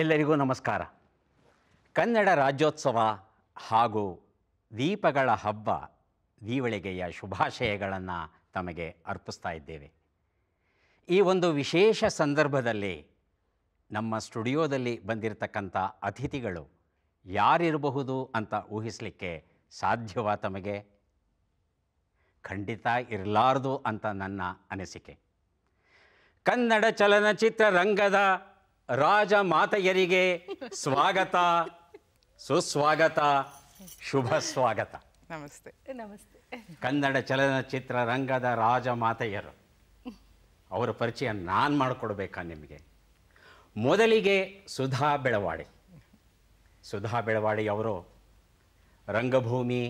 ಎಲ್ಲರಿಗೂ ನಮಸ್ಕಾರ ಕನ್ನಡ ರಾಜ್ಯೋತ್ಸವ ಹಾಗೂ ದೀಪಗಳ ಹಬ್ಬ ದೀವಳಿಗೆಯ ಶುಭಾಶಯಗಳನ್ನು ತಮಗೆ ಅರ್ಪಿಸ್ತಾ ಇದ್ದೇವೆ ಈ ಒಂದು ವಿಶೇಷ ಸಂದರ್ಭದಲ್ಲಿ ನಮ್ಮ ಸ್ಟುಡಿಯೋದಲ್ಲಿ ಬಂದಿರತಕ್ಕಂಥ ಅತಿಥಿಗಳು ಯಾರಿರಬಹುದು ಅಂತ ಊಹಿಸಲಿಕ್ಕೆ ಸಾಧ್ಯವ ತಮಗೆ ಖಂಡಿತ ಇರಲಾರ್ದು ಅಂತ ನನ್ನ ಅನಿಸಿಕೆ ಕನ್ನಡ ಚಲನಚಿತ್ರ ರಂಗದ ರಾಜ ಮಾತೆಯರಿಗೆ ಸ್ವಾಗತ ಸುಸ್ವಾಗತ ಶುಭ ಸ್ವಾಗತ ನಮಸ್ತೆ ನಮಸ್ತೆ ಕನ್ನಡ ಚಲನಚಿತ್ರ ರಂಗದ ರಾಜ ಮಾತೆಯರು ಅವರ ಪರಿಚಯ ನಾನು ಮಾಡಿಕೊಡ್ಬೇಕಾ ನಿಮಗೆ ಮೊದಲಿಗೆ ಸುಧಾ ಬೆಳವಾಡಿ ಸುಧಾ ಬೆಳವಾಡಿ ಅವರು ರಂಗಭೂಮಿ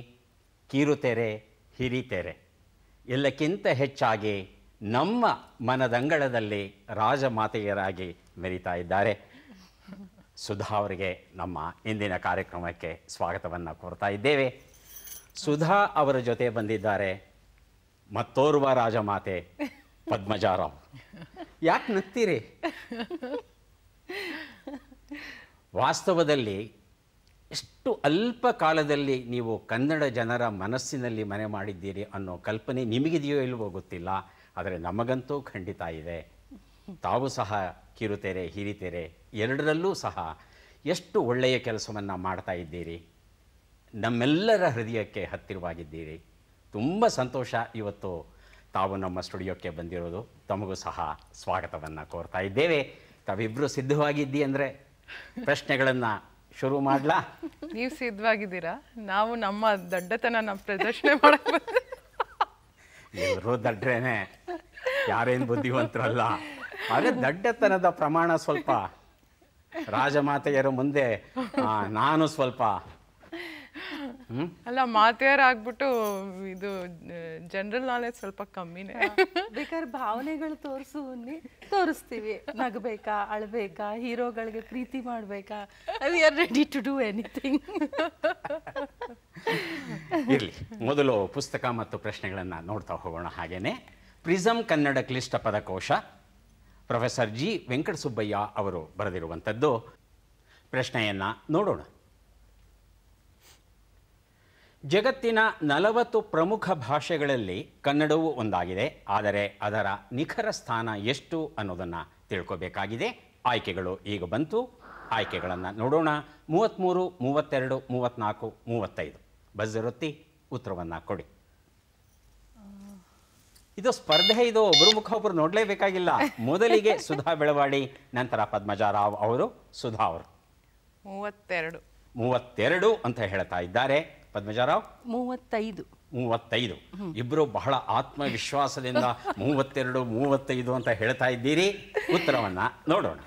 ಕಿರುತೆರೆ ಹಿರಿತೆರೆ ಎಲ್ಲಕ್ಕಿಂತ ಹೆಚ್ಚಾಗಿ ನಮ್ಮ ಮನದಂಗಳದಲ್ಲಿ ರಾಜಮಾತೆಯರಾಗಿ ಮೆರೀತಾ ಇದ್ದಾರೆ ಸುಧಾ ಅವರಿಗೆ ನಮ್ಮ ಇಂದಿನ ಕಾರ್ಯಕ್ರಮಕ್ಕೆ ಸ್ವಾಗತವನ್ನು ಕೋರ್ತಾ ಇದ್ದೇವೆ ಸುಧಾ ಅವರ ಜೊತೆ ಬಂದಿದ್ದಾರೆ ಮತ್ತೋರ್ವ ರಾಜಮಾತೆ ಪದ್ಮಜಾರಾವ್ ಯಾಕೆ ನಗ್ತೀರಿ ವಾಸ್ತವದಲ್ಲಿ ಎಷ್ಟು ಅಲ್ಪ ಕಾಲದಲ್ಲಿ ನೀವು ಕನ್ನಡ ಜನರ ಮನಸ್ಸಿನಲ್ಲಿ ಮನೆ ಮಾಡಿದ್ದೀರಿ ಅನ್ನೋ ಕಲ್ಪನೆ ನಿಮಗಿದೆಯೋ ಇಲ್ವೋ ಗೊತ್ತಿಲ್ಲ ಆದರೆ ನಮಗಂತೂ ಖಂಡಿತ ಇದೆ ತಾವು ಸಹ ಕಿರುತೆರೆ ಹಿರಿತೆರೆ ಎರಡರಲ್ಲೂ ಸಹ ಎಷ್ಟು ಒಳ್ಳೆಯ ಕೆಲಸವನ್ನು ಮಾಡ್ತಾ ಇದ್ದೀರಿ ನಮ್ಮೆಲ್ಲರ ಹೃದಯಕ್ಕೆ ಹತ್ತಿರವಾಗಿದ್ದೀರಿ ತುಂಬ ಸಂತೋಷ ಇವತ್ತು ತಾವು ನಮ್ಮ ಸ್ಟುಡಿಯೋಕ್ಕೆ ಬಂದಿರೋದು ತಮಗೂ ಸಹ ಸ್ವಾಗತವನ್ನು ಕೋರ್ತಾ ಇದ್ದೇವೆ ತಾವಿಬ್ಬರು ಸಿದ್ಧವಾಗಿದ್ದಿ ಅಂದರೆ ಪ್ರಶ್ನೆಗಳನ್ನು ಶುರು ಮಾಡ್ಲಾ ನೀವು ಸಿದ್ಧವಾಗಿದ್ದೀರಾ ನಾವು ನಮ್ಮ ದಡ್ಡತನ ನಮ್ಮ ಪ್ರದರ್ಶನ ಮಾಡಬೇಕು ಎಲ್ಲರೂ ದಡ್ರೇನೆ ಯಾರೇನು ಬುದ್ಧಿವಂತರಲ್ಲ ಆದರೆ ದಡ್ಡತನದ ಪ್ರಮಾಣ ಸ್ವಲ್ಪ ರಾಜಮಾತೆಯರ ಮುಂದೆ ನಾನು ಸ್ವಲ್ಪ ಅಲ್ಲ ಮಾತೆಯರ್ ಆಗ್ಬಿಟ್ಟು ಇದು ಜನರಲ್ ನಾಲೆಜ್ ಸ್ವಲ್ಪ ಕಮ್ಮಿನೇ ಬೇಕಾದ್ರೆ ಭಾವನೆಗಳು ತೋರಿಸು ತೋರಿಸ್ತೀವಿ ನಗಬೇಕಾ ಅಳ್ಬೇಕಾ ಹೀರೋಗಳಿಗೆ ಪ್ರೀತಿ ಮಾಡ್ಬೇಕಾ we are ready to do anything ಇರ್ಲಿ ಮೊದಲು ಪುಸ್ತಕ ಮತ್ತು ಪ್ರಶ್ನೆಗಳನ್ನು ನೋಡ್ತಾ ಹೋಗೋಣ ಹಾಗೇನೆ ಪ್ರಿಸಮ್ ಕನ್ನಡ ಕ್ಲಿಷ್ಟ ಪದಕೋಶ ಪ್ರೊಫೆಸರ್ ಜಿ ವೆಂಕಟಸುಬ್ಬಯ್ಯ ಅವರು ಬರೆದಿರುವಂಥದ್ದು ಪ್ರಶ್ನೆಯನ್ನು ನೋಡೋಣ ಜಗತ್ತಿನ ನಲವತ್ತು ಪ್ರಮುಖ ಭಾಷೆಗಳಲ್ಲಿ ಕನ್ನಡವೂ ಒಂದಾಗಿದೆ ಆದರೆ ಅದರ ನಿಖರ ಸ್ಥಾನ ಎಷ್ಟು ಅನ್ನೋದನ್ನು ತಿಳ್ಕೋಬೇಕಾಗಿದೆ ಆಯ್ಕೆಗಳು ಈಗ ಬಂತು ಆಯ್ಕೆಗಳನ್ನು ನೋಡೋಣ ಮೂವತ್ತ್ಮೂರು ಮೂವತ್ತೆರಡು ಮೂವತ್ತ್ನಾಲ್ಕು ಮೂವತ್ತೈದು ಬಜರೊತ್ತಿ ಉತ್ತರವನ್ನು ಕೊಡಿ ಇದು ಸ್ಪರ್ಧೆ ಇದು ಒಬ್ಬರು ಮುಖ ಒಬ್ಬರು ನೋಡಲೇಬೇಕಾಗಿಲ್ಲ ಮೊದಲಿಗೆ ಸುಧಾ ಬೆಳವಾಡಿ ನಂತರ ಪದ್ಮಜ ರಾವ್ ಅವರು ಸುಧಾ ಅವರು ಮೂವತ್ತೆರಡು ಮೂವತ್ತೆರಡು ಅಂತ ಹೇಳ್ತಾ ಇದ್ದಾರೆ ರಾವ್ ಮೂವತ್ತೈದು ಮೂವತ್ತೈದು ಇಬ್ರು ಬಹಳ ಆತ್ಮವಿಶ್ವಾಸದಿಂದ ಮೂವತ್ತೆರಡು ಮೂವತ್ತೈದು ಅಂತ ಹೇಳ್ತಾ ಇದ್ದೀರಿ ಉತ್ತರವನ್ನ ನೋಡೋಣ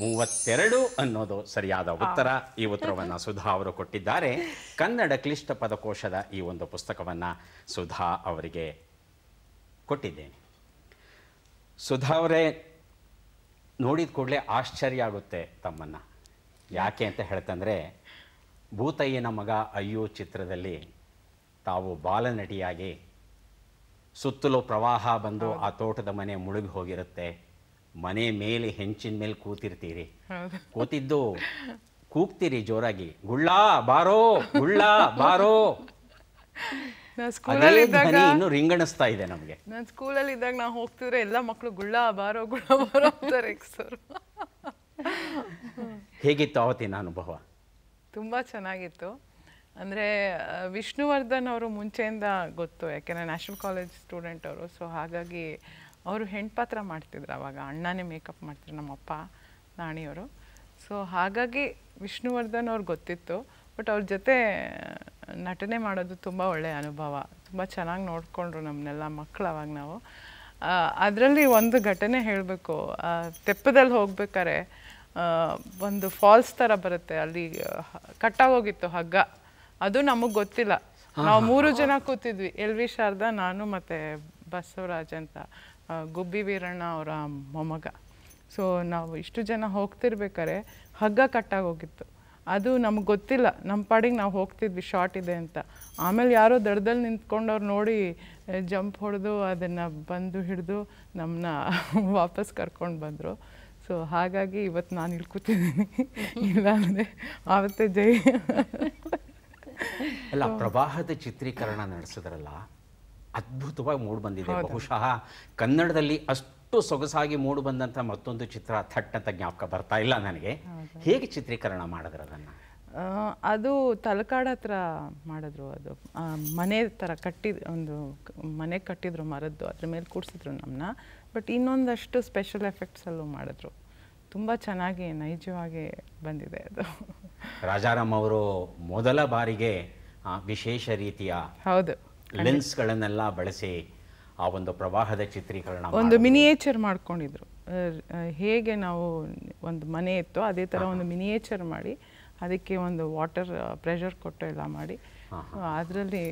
ಮೂವತ್ತೆರಡು ಅನ್ನೋದು ಸರಿಯಾದ ಉತ್ತರ ಈ ಉತ್ತರವನ್ನು ಸುಧಾ ಅವರು ಕೊಟ್ಟಿದ್ದಾರೆ ಕನ್ನಡ ಕ್ಲಿಷ್ಟ ಪದಕೋಶದ ಈ ಒಂದು ಪುಸ್ತಕವನ್ನು ಸುಧಾ ಅವರಿಗೆ ಕೊಟ್ಟಿದ್ದೇನೆ ಸುಧಾ ಅವರೇ ನೋಡಿದ ಕೂಡಲೇ ಆಶ್ಚರ್ಯ ಆಗುತ್ತೆ ತಮ್ಮನ್ನು ಯಾಕೆ ಅಂತ ಹೇಳ್ತಂದರೆ ಭೂತಯ್ಯನ ಮಗ ಅಯ್ಯೋ ಚಿತ್ರದಲ್ಲಿ ತಾವು ಬಾಲನಟಿಯಾಗಿ ಸುತ್ತಲೂ ಪ್ರವಾಹ ಬಂದು ಆ ತೋಟದ ಮನೆ ಮುಳುಗಿ ಹೋಗಿರುತ್ತೆ ಮನೆ ಮೇಲೆ ಹೆಂಚಿನ ಮೇಲೆ ಕೂತಿರ್ತೀರಿ ಕೂತಿದ್ದು ಕೂಗ್ತೀರಿ ಜೋರಾಗಿ ಗುಳ್ಳ ಬಾರೋ ಗುಳ್ಳ ಬಾರೋ ಇನ್ನು ರಿಂಗಣಿಸ್ತಾ ಇದೆ ನಮಗೆ ನಾನು ಅಲ್ಲಿ ಇದ್ದಾಗ ನಾವು ಹೋಗ್ತಿದ್ರೆ ಎಲ್ಲ ಮಕ್ಕಳು ಗುಳ್ಳ ಬಾರೋ ಗುಳ್ಳ ಬಾರೋ ಅಂತಾರೆ ಸರ್ ಹೇಗಿತ್ತು ಅವತ್ತಿನ ಅನುಭವ ತುಂಬಾ ಚೆನ್ನಾಗಿತ್ತು ಅಂದ್ರೆ ವಿಷ್ಣುವರ್ಧನ್ ಅವರು ಮುಂಚೆಯಿಂದ ಗೊತ್ತು ಯಾಕೆಂದ್ರೆ ನ್ಯಾಷನಲ್ ಕಾಲೇಜ್ ಸ್ಟೂಡೆಂಟ್ ಅವರು ಸೊ ಹಾಗಾಗಿ ಅವರು ಹೆಣ್ಣು ಪಾತ್ರ ಮಾಡ್ತಿದ್ರು ಅವಾಗ ಅಣ್ಣನೇ ಮೇಕಪ್ ಮಾಡ್ತಿದ್ರು ನಮ್ಮಪ್ಪ ನಾಣಿಯವರು ಸೊ ಹಾಗಾಗಿ ವಿಷ್ಣುವರ್ಧನ್ ಅವ್ರಿಗೆ ಗೊತ್ತಿತ್ತು ಬಟ್ ಅವ್ರ ಜೊತೆ ನಟನೆ ಮಾಡೋದು ತುಂಬ ಒಳ್ಳೆಯ ಅನುಭವ ತುಂಬ ಚೆನ್ನಾಗಿ ನೋಡಿಕೊಂಡ್ರು ನಮ್ಮನ್ನೆಲ್ಲ ಮಕ್ಕಳು ಅವಾಗ ನಾವು ಅದರಲ್ಲಿ ಒಂದು ಘಟನೆ ಹೇಳಬೇಕು ತೆಪ್ಪದಲ್ಲಿ ಹೋಗ್ಬೇಕಾರೆ ಒಂದು ಫಾಲ್ಸ್ ಥರ ಬರುತ್ತೆ ಅಲ್ಲಿ ಕಟ್ಟಾಗೋಗಿತ್ತು ಹಗ್ಗ ಅದು ನಮಗೆ ಗೊತ್ತಿಲ್ಲ ನಾವು ಮೂರು ಜನ ಕೂತಿದ್ವಿ ಎಲ್ ವಿ ಶಾರದಾ ನಾನು ಮತ್ತು ಬಸವರಾಜ್ ಅಂತ ಗುಬ್ಬಿ ವೀರಣ್ಣ ಅವರ ಮೊಮ್ಮಗ ಸೊ ನಾವು ಇಷ್ಟು ಜನ ಹೋಗ್ತಿರ್ಬೇಕಾರೆ ಹಗ್ಗ ಕಟ್ಟಾಗಿ ಹೋಗಿತ್ತು ಅದು ನಮ್ಗೆ ಗೊತ್ತಿಲ್ಲ ನಮ್ಮ ಪಾಡಿಗೆ ನಾವು ಹೋಗ್ತಿದ್ವಿ ಶಾರ್ಟ್ ಇದೆ ಅಂತ ಆಮೇಲೆ ಯಾರೋ ದಡದಲ್ಲಿ ನಿಂತ್ಕೊಂಡವ್ರು ನೋಡಿ ಜಂಪ್ ಹೊಡೆದು ಅದನ್ನು ಬಂದು ಹಿಡಿದು ನಮ್ಮನ್ನ ವಾಪಸ್ ಕರ್ಕೊಂಡು ಬಂದರು ಸೊ ಹಾಗಾಗಿ ಇವತ್ತು ನಾನು ಇಳ್ಕೊತಿದ್ದೀನಿ ಇಲ್ಲ ಅಂದರೆ ಆವತ್ತೇ ಜೈ ಅಲ್ಲ ಪ್ರವಾಹದ ಚಿತ್ರೀಕರಣ ನಡೆಸಿದ್ರಲ್ಲ ಅದ್ಭುತವಾಗಿ ಬಂದಿದೆ ಬಹುಶಃ ಕನ್ನಡದಲ್ಲಿ ಅಷ್ಟು ಸೊಗಸಾಗಿ ಬಂದಂತ ಮತ್ತೊಂದು ಚಿತ್ರ ಥಟ್ ಅಂತ ಜ್ಞಾಪಕ ಬರ್ತಾ ಇಲ್ಲ ನನಗೆ ಹೇಗೆ ಚಿತ್ರೀಕರಣ ಮಾಡಿದ್ರೆ ಅದನ್ನ ಅದು ತಲಕಾಡ ಹತ್ರ ಮಾಡಿದ್ರು ಅದು ಮನೆ ಥರ ಕಟ್ಟಿದ ಒಂದು ಮನೆ ಕಟ್ಟಿದ್ರು ಮರದ್ದು ಅದ್ರ ಮೇಲೆ ಕೂಡಿಸಿದ್ರು ನಮ್ಮನ್ನ ಬಟ್ ಇನ್ನೊಂದಷ್ಟು ಸ್ಪೆಷಲ್ ಎಫೆಕ್ಟ್ಸಲ್ಲೂ ಮಾಡಿದ್ರು ತುಂಬ ಚೆನ್ನಾಗಿ ನೈಜವಾಗಿ ಬಂದಿದೆ ಅದು ರಾಜಾರಾಮ್ ಅವರು ಮೊದಲ ಬಾರಿಗೆ ವಿಶೇಷ ರೀತಿಯ ಹೌದು ಲೆನ್ಸ್ಗಳನ್ನೆಲ್ಲ ಬಳಸಿ ಆ ಒಂದು ಪ್ರವಾಹದ ಚಿತ್ರೀಕರಣ ಒಂದು ಮಿನಿಯೇಚರ್ ಮಾಡ್ಕೊಂಡಿದ್ರು ಹೇಗೆ ನಾವು ಒಂದು ಮನೆ ಇತ್ತು ಅದೇ ಥರ ಒಂದು ಮಿನಿಯೇಚರ್ ಮಾಡಿ ಅದಕ್ಕೆ ಒಂದು ವಾಟರ್ ಪ್ರೆಷರ್ ಕೊಟ್ಟು ಎಲ್ಲ ಮಾಡಿ ಅದರಲ್ಲಿ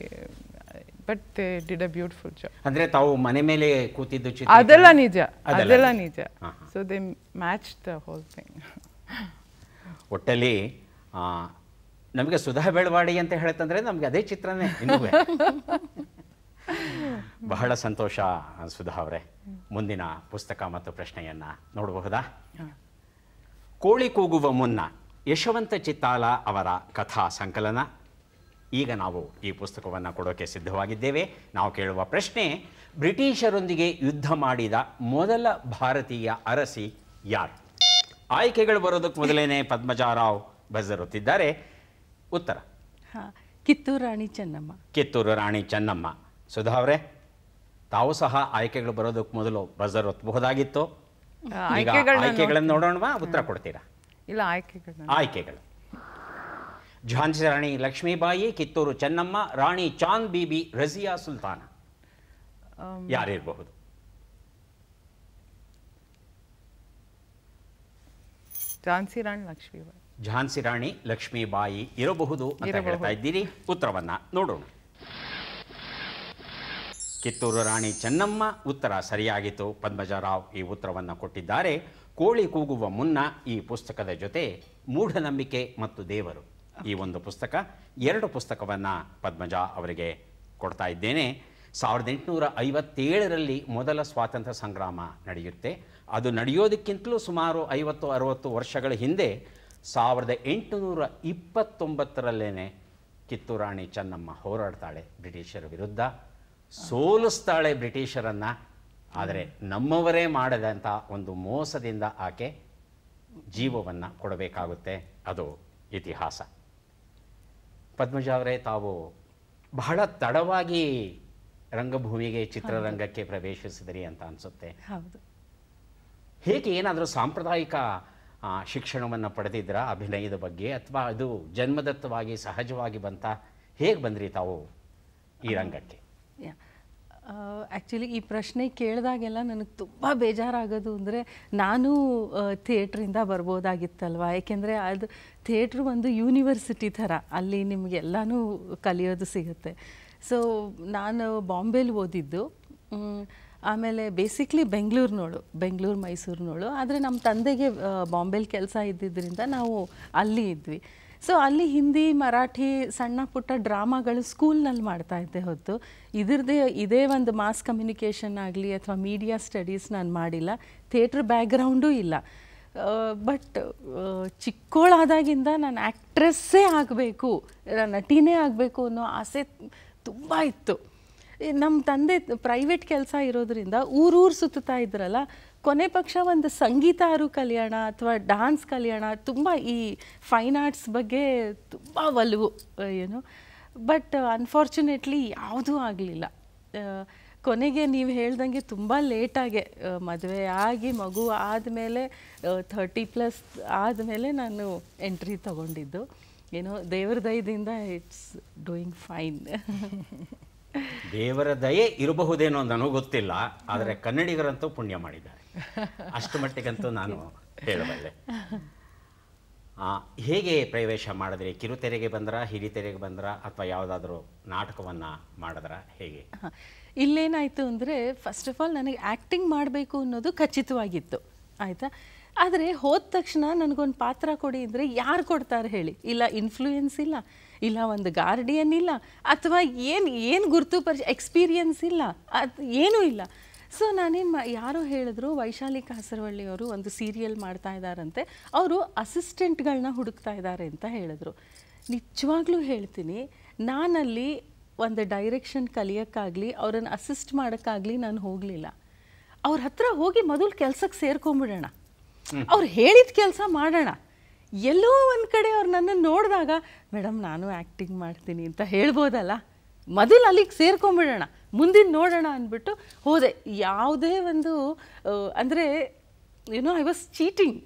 but they did a beautiful job ಅಂದ್ರೆ ತಾವು ಮನೆ ಮೇಲೆ ಕೂತಿದ್ದು ಚಿತ್ರ ಅದೆಲ್ಲ ನಿಜ ಅದೆಲ್ಲ ನಿಜ so they match the whole thing ಒಟ್ಟಲ್ಲಿ ನಮಗೆ ಸುಧಾ ಬೆಳವಾಡಿ ಅಂತ ಹೇಳ್ತಂದ್ರೆ ನಮ್ಗೆ ಅದೇ ಚಿತ್ರನೇ ಇನ್ನೂ ಬಹಳ ಸಂತೋಷ ಸುಧಾ ಅವರೇ ಮುಂದಿನ ಪುಸ್ತಕ ಮತ್ತು ಪ್ರಶ್ನೆಯನ್ನ ನೋಡಬಹುದಾ ಕೋಳಿ ಕೂಗುವ ಮುನ್ನ ಯಶವಂತ ಚಿತ್ತಾಲ ಅವರ ಕಥಾ ಸಂಕಲನ ಈಗ ನಾವು ಈ ಪುಸ್ತಕವನ್ನು ಕೊಡೋಕೆ ಸಿದ್ಧವಾಗಿದ್ದೇವೆ ನಾವು ಕೇಳುವ ಪ್ರಶ್ನೆ ಬ್ರಿಟಿಷರೊಂದಿಗೆ ಯುದ್ಧ ಮಾಡಿದ ಮೊದಲ ಭಾರತೀಯ ಅರಸಿ ಯಾರು ಆಯ್ಕೆಗಳು ಬರೋದಕ್ಕೆ ಮೊದಲೇನೆ ಪದ್ಮಜಾರಾವ್ ಬಜರುತ್ತಿದ್ದಾರೆ ಉತ್ತರ ಕಿತ್ತೂರು ರಾಣಿ ಚೆನ್ನಮ್ಮ ಕಿತ್ತೂರು ರಾಣಿ ಚೆನ್ನಮ್ಮ ಸುಧಾ ಅವರೇ ತಾವು ಸಹ ಆಯ್ಕೆಗಳು ಬರೋದಕ್ಕೆ ಮೊದಲು ಬಜರ್ ಒತ್ತಬಹುದಾಗಿತ್ತು ಆಯ್ಕೆಗಳನ್ನು ನೋಡೋಣವಾ ಉತ್ತರ ಕೊಡ್ತೀರಾ ಇಲ್ಲ ಆಯ್ಕೆಗಳು ಆಯ್ಕೆಗಳು ಝಾನ್ಸಿ ರಾಣಿ ಲಕ್ಷ್ಮೀಬಾಯಿ ಕಿತ್ತೂರು ಚೆನ್ನಮ್ಮ ರಾಣಿ ಚಾಂದ್ ಬಿಬಿ ರಜಿಯಾ ಸುಲ್ತಾನ ಯಾರಿರಬಹುದು ಝಾನ್ಸಿ ರಾಣಿ ಲಕ್ಷ್ಮೀಬಾಯಿ ಝಾನ್ಸಿ ರಾಣಿ ಲಕ್ಷ್ಮೀಬಾಯಿ ಇರಬಹುದು ಅಂತ ಹೇಳ್ತಾ ಇದ್ದೀರಿ ಉತ್ತರವನ್ನ ನೋಡೋಣ ಕಿತ್ತೂರು ರಾಣಿ ಚೆನ್ನಮ್ಮ ಉತ್ತರ ಸರಿಯಾಗಿತ್ತು ಪದ್ಮಜರಾವ್ ಈ ಉತ್ತರವನ್ನು ಕೊಟ್ಟಿದ್ದಾರೆ ಕೋಳಿ ಕೂಗುವ ಮುನ್ನ ಈ ಪುಸ್ತಕದ ಜೊತೆ ಮೂಢನಂಬಿಕೆ ಮತ್ತು ದೇವರು ಈ ಒಂದು ಪುಸ್ತಕ ಎರಡು ಪುಸ್ತಕವನ್ನು ಪದ್ಮಜ ಅವರಿಗೆ ಕೊಡ್ತಾ ಇದ್ದೇನೆ ಸಾವಿರದ ಎಂಟುನೂರ ಐವತ್ತೇಳರಲ್ಲಿ ಮೊದಲ ಸ್ವಾತಂತ್ರ್ಯ ಸಂಗ್ರಾಮ ನಡೆಯುತ್ತೆ ಅದು ನಡೆಯೋದಕ್ಕಿಂತಲೂ ಸುಮಾರು ಐವತ್ತು ಅರವತ್ತು ವರ್ಷಗಳ ಹಿಂದೆ ಸಾವಿರದ ಎಂಟುನೂರ ಇಪ್ಪತ್ತೊಂಬತ್ತರಲ್ಲೇ ಕಿತ್ತೂರಾಣಿ ಚೆನ್ನಮ್ಮ ಹೋರಾಡ್ತಾಳೆ ಬ್ರಿಟಿಷರ ವಿರುದ್ಧ ಸೋಲಿಸ್ತಾಳೆ ಬ್ರಿಟಿಷರನ್ನು ಆದರೆ ನಮ್ಮವರೇ ಮಾಡದಂಥ ಒಂದು ಮೋಸದಿಂದ ಆಕೆ ಜೀವವನ್ನು ಕೊಡಬೇಕಾಗುತ್ತೆ ಅದು ಇತಿಹಾಸ ಪದ್ಮಜ ಅವರೇ ತಾವು ಬಹಳ ತಡವಾಗಿ ರಂಗಭೂಮಿಗೆ ಚಿತ್ರರಂಗಕ್ಕೆ ಪ್ರವೇಶಿಸಿದ್ರಿ ಅಂತ ಅನಿಸುತ್ತೆ ಹೌದು ಹೇಗೆ ಏನಾದರೂ ಸಾಂಪ್ರದಾಯಿಕ ಶಿಕ್ಷಣವನ್ನು ಪಡೆದಿದ್ರಾ ಅಭಿನಯದ ಬಗ್ಗೆ ಅಥವಾ ಅದು ಜನ್ಮದತ್ತವಾಗಿ ಸಹಜವಾಗಿ ಬಂತ ಹೇಗೆ ಬಂದ್ರಿ ತಾವು ಈ ರಂಗಕ್ಕೆ ಆ್ಯಕ್ಚುಲಿ ಈ ಪ್ರಶ್ನೆ ಕೇಳಿದಾಗೆಲ್ಲ ನನಗೆ ತುಂಬ ಬೇಜಾರಾಗೋದು ಅಂದರೆ ನಾನು ಥಿಯೇಟ್ರಿಂದ ಬರ್ಬೋದಾಗಿತ್ತಲ್ವ ಏಕೆಂದರೆ ಅದು ಥಿಯೇಟ್ರ್ ಒಂದು ಯೂನಿವರ್ಸಿಟಿ ಥರ ಅಲ್ಲಿ ನಿಮಗೆಲ್ಲನೂ ಕಲಿಯೋದು ಸಿಗುತ್ತೆ ಸೊ ನಾನು ಬಾಂಬೆಲಿ ಓದಿದ್ದು ಆಮೇಲೆ ಬೇಸಿಕ್ಲಿ ಬೆಂಗಳೂರಿನೋಳು ಬೆಂಗಳೂರು ಮೈಸೂರಿನೋಳು ಆದರೆ ನಮ್ಮ ತಂದೆಗೆ ಬಾಂಬೆಲಿ ಕೆಲಸ ಇದ್ದಿದ್ದರಿಂದ ನಾವು ಅಲ್ಲಿ ಇದ್ವಿ ಸೊ ಅಲ್ಲಿ ಹಿಂದಿ ಮರಾಠಿ ಸಣ್ಣ ಪುಟ್ಟ ಡ್ರಾಮಾಗಳು ಸ್ಕೂಲ್ನಲ್ಲಿ ಮಾಡ್ತಾ ಇದ್ದೆ ಹೊತ್ತು ಇದ್ರದೇ ಇದೇ ಒಂದು ಮಾಸ್ ಕಮ್ಯುನಿಕೇಷನ್ ಆಗಲಿ ಅಥವಾ ಮೀಡಿಯಾ ಸ್ಟಡೀಸ್ ನಾನು ಮಾಡಿಲ್ಲ ಥಿಯೇಟ್ರ್ ಬ್ಯಾಕ್ಗ್ರೌಂಡೂ ಇಲ್ಲ ಬಟ್ ಚಿಕ್ಕೋಳಾದಾಗಿಂದ ನಾನು ಆ್ಯಕ್ಟ್ರೆಸ್ಸೇ ಆಗಬೇಕು ನಟಿನೇ ಆಗಬೇಕು ಅನ್ನೋ ಆಸೆ ತುಂಬ ಇತ್ತು ನಮ್ಮ ತಂದೆ ಪ್ರೈವೇಟ್ ಕೆಲಸ ಇರೋದ್ರಿಂದ ಊರೂರು ಸುತ್ತಾ ಇದ್ರಲ್ಲ ಕೊನೆ ಪಕ್ಷ ಒಂದು ಸಂಗೀತ ಆರು ಕಲಿಯೋಣ ಅಥವಾ ಡ್ಯಾನ್ಸ್ ಕಲಿಯೋಣ ತುಂಬ ಈ ಫೈನ್ ಆರ್ಟ್ಸ್ ಬಗ್ಗೆ ತುಂಬ ಒಲವು ಏನು ಬಟ್ ಅನ್ಫಾರ್ಚುನೇಟ್ಲಿ ಯಾವುದೂ ಆಗಲಿಲ್ಲ ಕೊನೆಗೆ ನೀವು ಹೇಳ್ದಂಗೆ ತುಂಬ ಲೇಟಾಗೆ ಮದುವೆ ಆಗಿ ಮಗು ಆದಮೇಲೆ ಥರ್ಟಿ ಪ್ಲಸ್ ಆದಮೇಲೆ ನಾನು ಎಂಟ್ರಿ ತಗೊಂಡಿದ್ದು ಏನೋ ದೇವ್ರ ದಯದಿಂದ ಇಟ್ಸ್ ಡೂಯಿಂಗ್ ಫೈನ್ ದೇವರ ದಯೆ ಇರಬಹುದೇನೋ ನನಗೂ ಗೊತ್ತಿಲ್ಲ ಆದರೆ ಕನ್ನಡಿಗರಂತೂ ಪುಣ್ಯ ಮಾಡಿದ್ದಾರೆ ಅಷ್ಟು ಮಟ್ಟಿಗಂತೂ ನಾನು ಹೇಳಬಲ್ಲೆ ಹೇಗೆ ಪ್ರವೇಶ ಮಾಡಿದ್ರೆ ಕಿರುತೆರೆಗೆ ಬಂದ್ರ ಹಿರಿತೆರೆಗೆ ಬಂದ್ರ ಅಥವಾ ಯಾವುದಾದ್ರೂ ನಾಟಕವನ್ನು ಮಾಡಿದ್ರ ಹೇಗೆ ಇಲ್ಲೇನಾಯಿತು ಅಂದರೆ ಫಸ್ಟ್ ಆಫ್ ಆಲ್ ನನಗೆ ಆ್ಯಕ್ಟಿಂಗ್ ಮಾಡಬೇಕು ಅನ್ನೋದು ಖಚಿತವಾಗಿತ್ತು ಆಯಿತಾ ಆದರೆ ಹೋದ ತಕ್ಷಣ ನನಗೊಂದು ಪಾತ್ರ ಕೊಡಿ ಅಂದರೆ ಯಾರು ಕೊಡ್ತಾರೆ ಹೇಳಿ ಇಲ್ಲ ಇನ್ಫ್ಲೂಯೆನ್ಸ್ ಇಲ್ಲ ಇಲ್ಲ ಒಂದು ಗಾರ್ಡಿಯನ್ ಇಲ್ಲ ಅಥವಾ ಏನು ಏನು ಗುರುತು ಪರಿ ಎಕ್ಸ್ಪೀರಿಯನ್ಸ್ ಇಲ್ಲ ಅದು ಏನೂ ಇಲ್ಲ ಸೊ ನಾನೇನು ಮಾ ಯಾರೋ ಹೇಳಿದ್ರು ವೈಶಾಲಿ ಕಾಸರವಳ್ಳಿಯವರು ಒಂದು ಸೀರಿಯಲ್ ಮಾಡ್ತಾ ಇದ್ದಾರಂತೆ ಅವರು ಅಸಿಸ್ಟೆಂಟ್ಗಳನ್ನ ಹುಡುಕ್ತಾ ಇದ್ದಾರೆ ಅಂತ ಹೇಳಿದ್ರು ನಿಜವಾಗ್ಲೂ ಹೇಳ್ತೀನಿ ನಾನಲ್ಲಿ ಒಂದು ಡೈರೆಕ್ಷನ್ ಕಲಿಯೋಕ್ಕಾಗಲಿ ಅವರನ್ನು ಅಸಿಸ್ಟ್ ಮಾಡೋಕ್ಕಾಗಲಿ ನಾನು ಹೋಗಲಿಲ್ಲ ಅವ್ರ ಹತ್ರ ಹೋಗಿ ಮೊದಲು ಕೆಲಸಕ್ಕೆ ಸೇರ್ಕೊಂಬಿಡೋಣ ಅವ್ರು ಹೇಳಿದ ಕೆಲಸ ಮಾಡೋಣ ಎಲ್ಲೋ ಒಂದು ಕಡೆ ಅವ್ರು ನನ್ನನ್ನು ನೋಡಿದಾಗ ಮೇಡಮ್ ನಾನು ಆ್ಯಕ್ಟಿಂಗ್ ಮಾಡ್ತೀನಿ ಅಂತ ಹೇಳ್ಬೋದಲ್ಲ ಮೊದಲು ಅಲ್ಲಿಗೆ ಸೇರ್ಕೊಂಬಿಡೋಣ ಮುಂದಿನ ನೋಡೋಣ ಅಂದ್ಬಿಟ್ಟು ಹೋದೆ ಯಾವುದೇ ಒಂದು ಅಂದರೆ ಏನೋ ಐ ವಾಸ್ ಚೀಟಿಂಗ್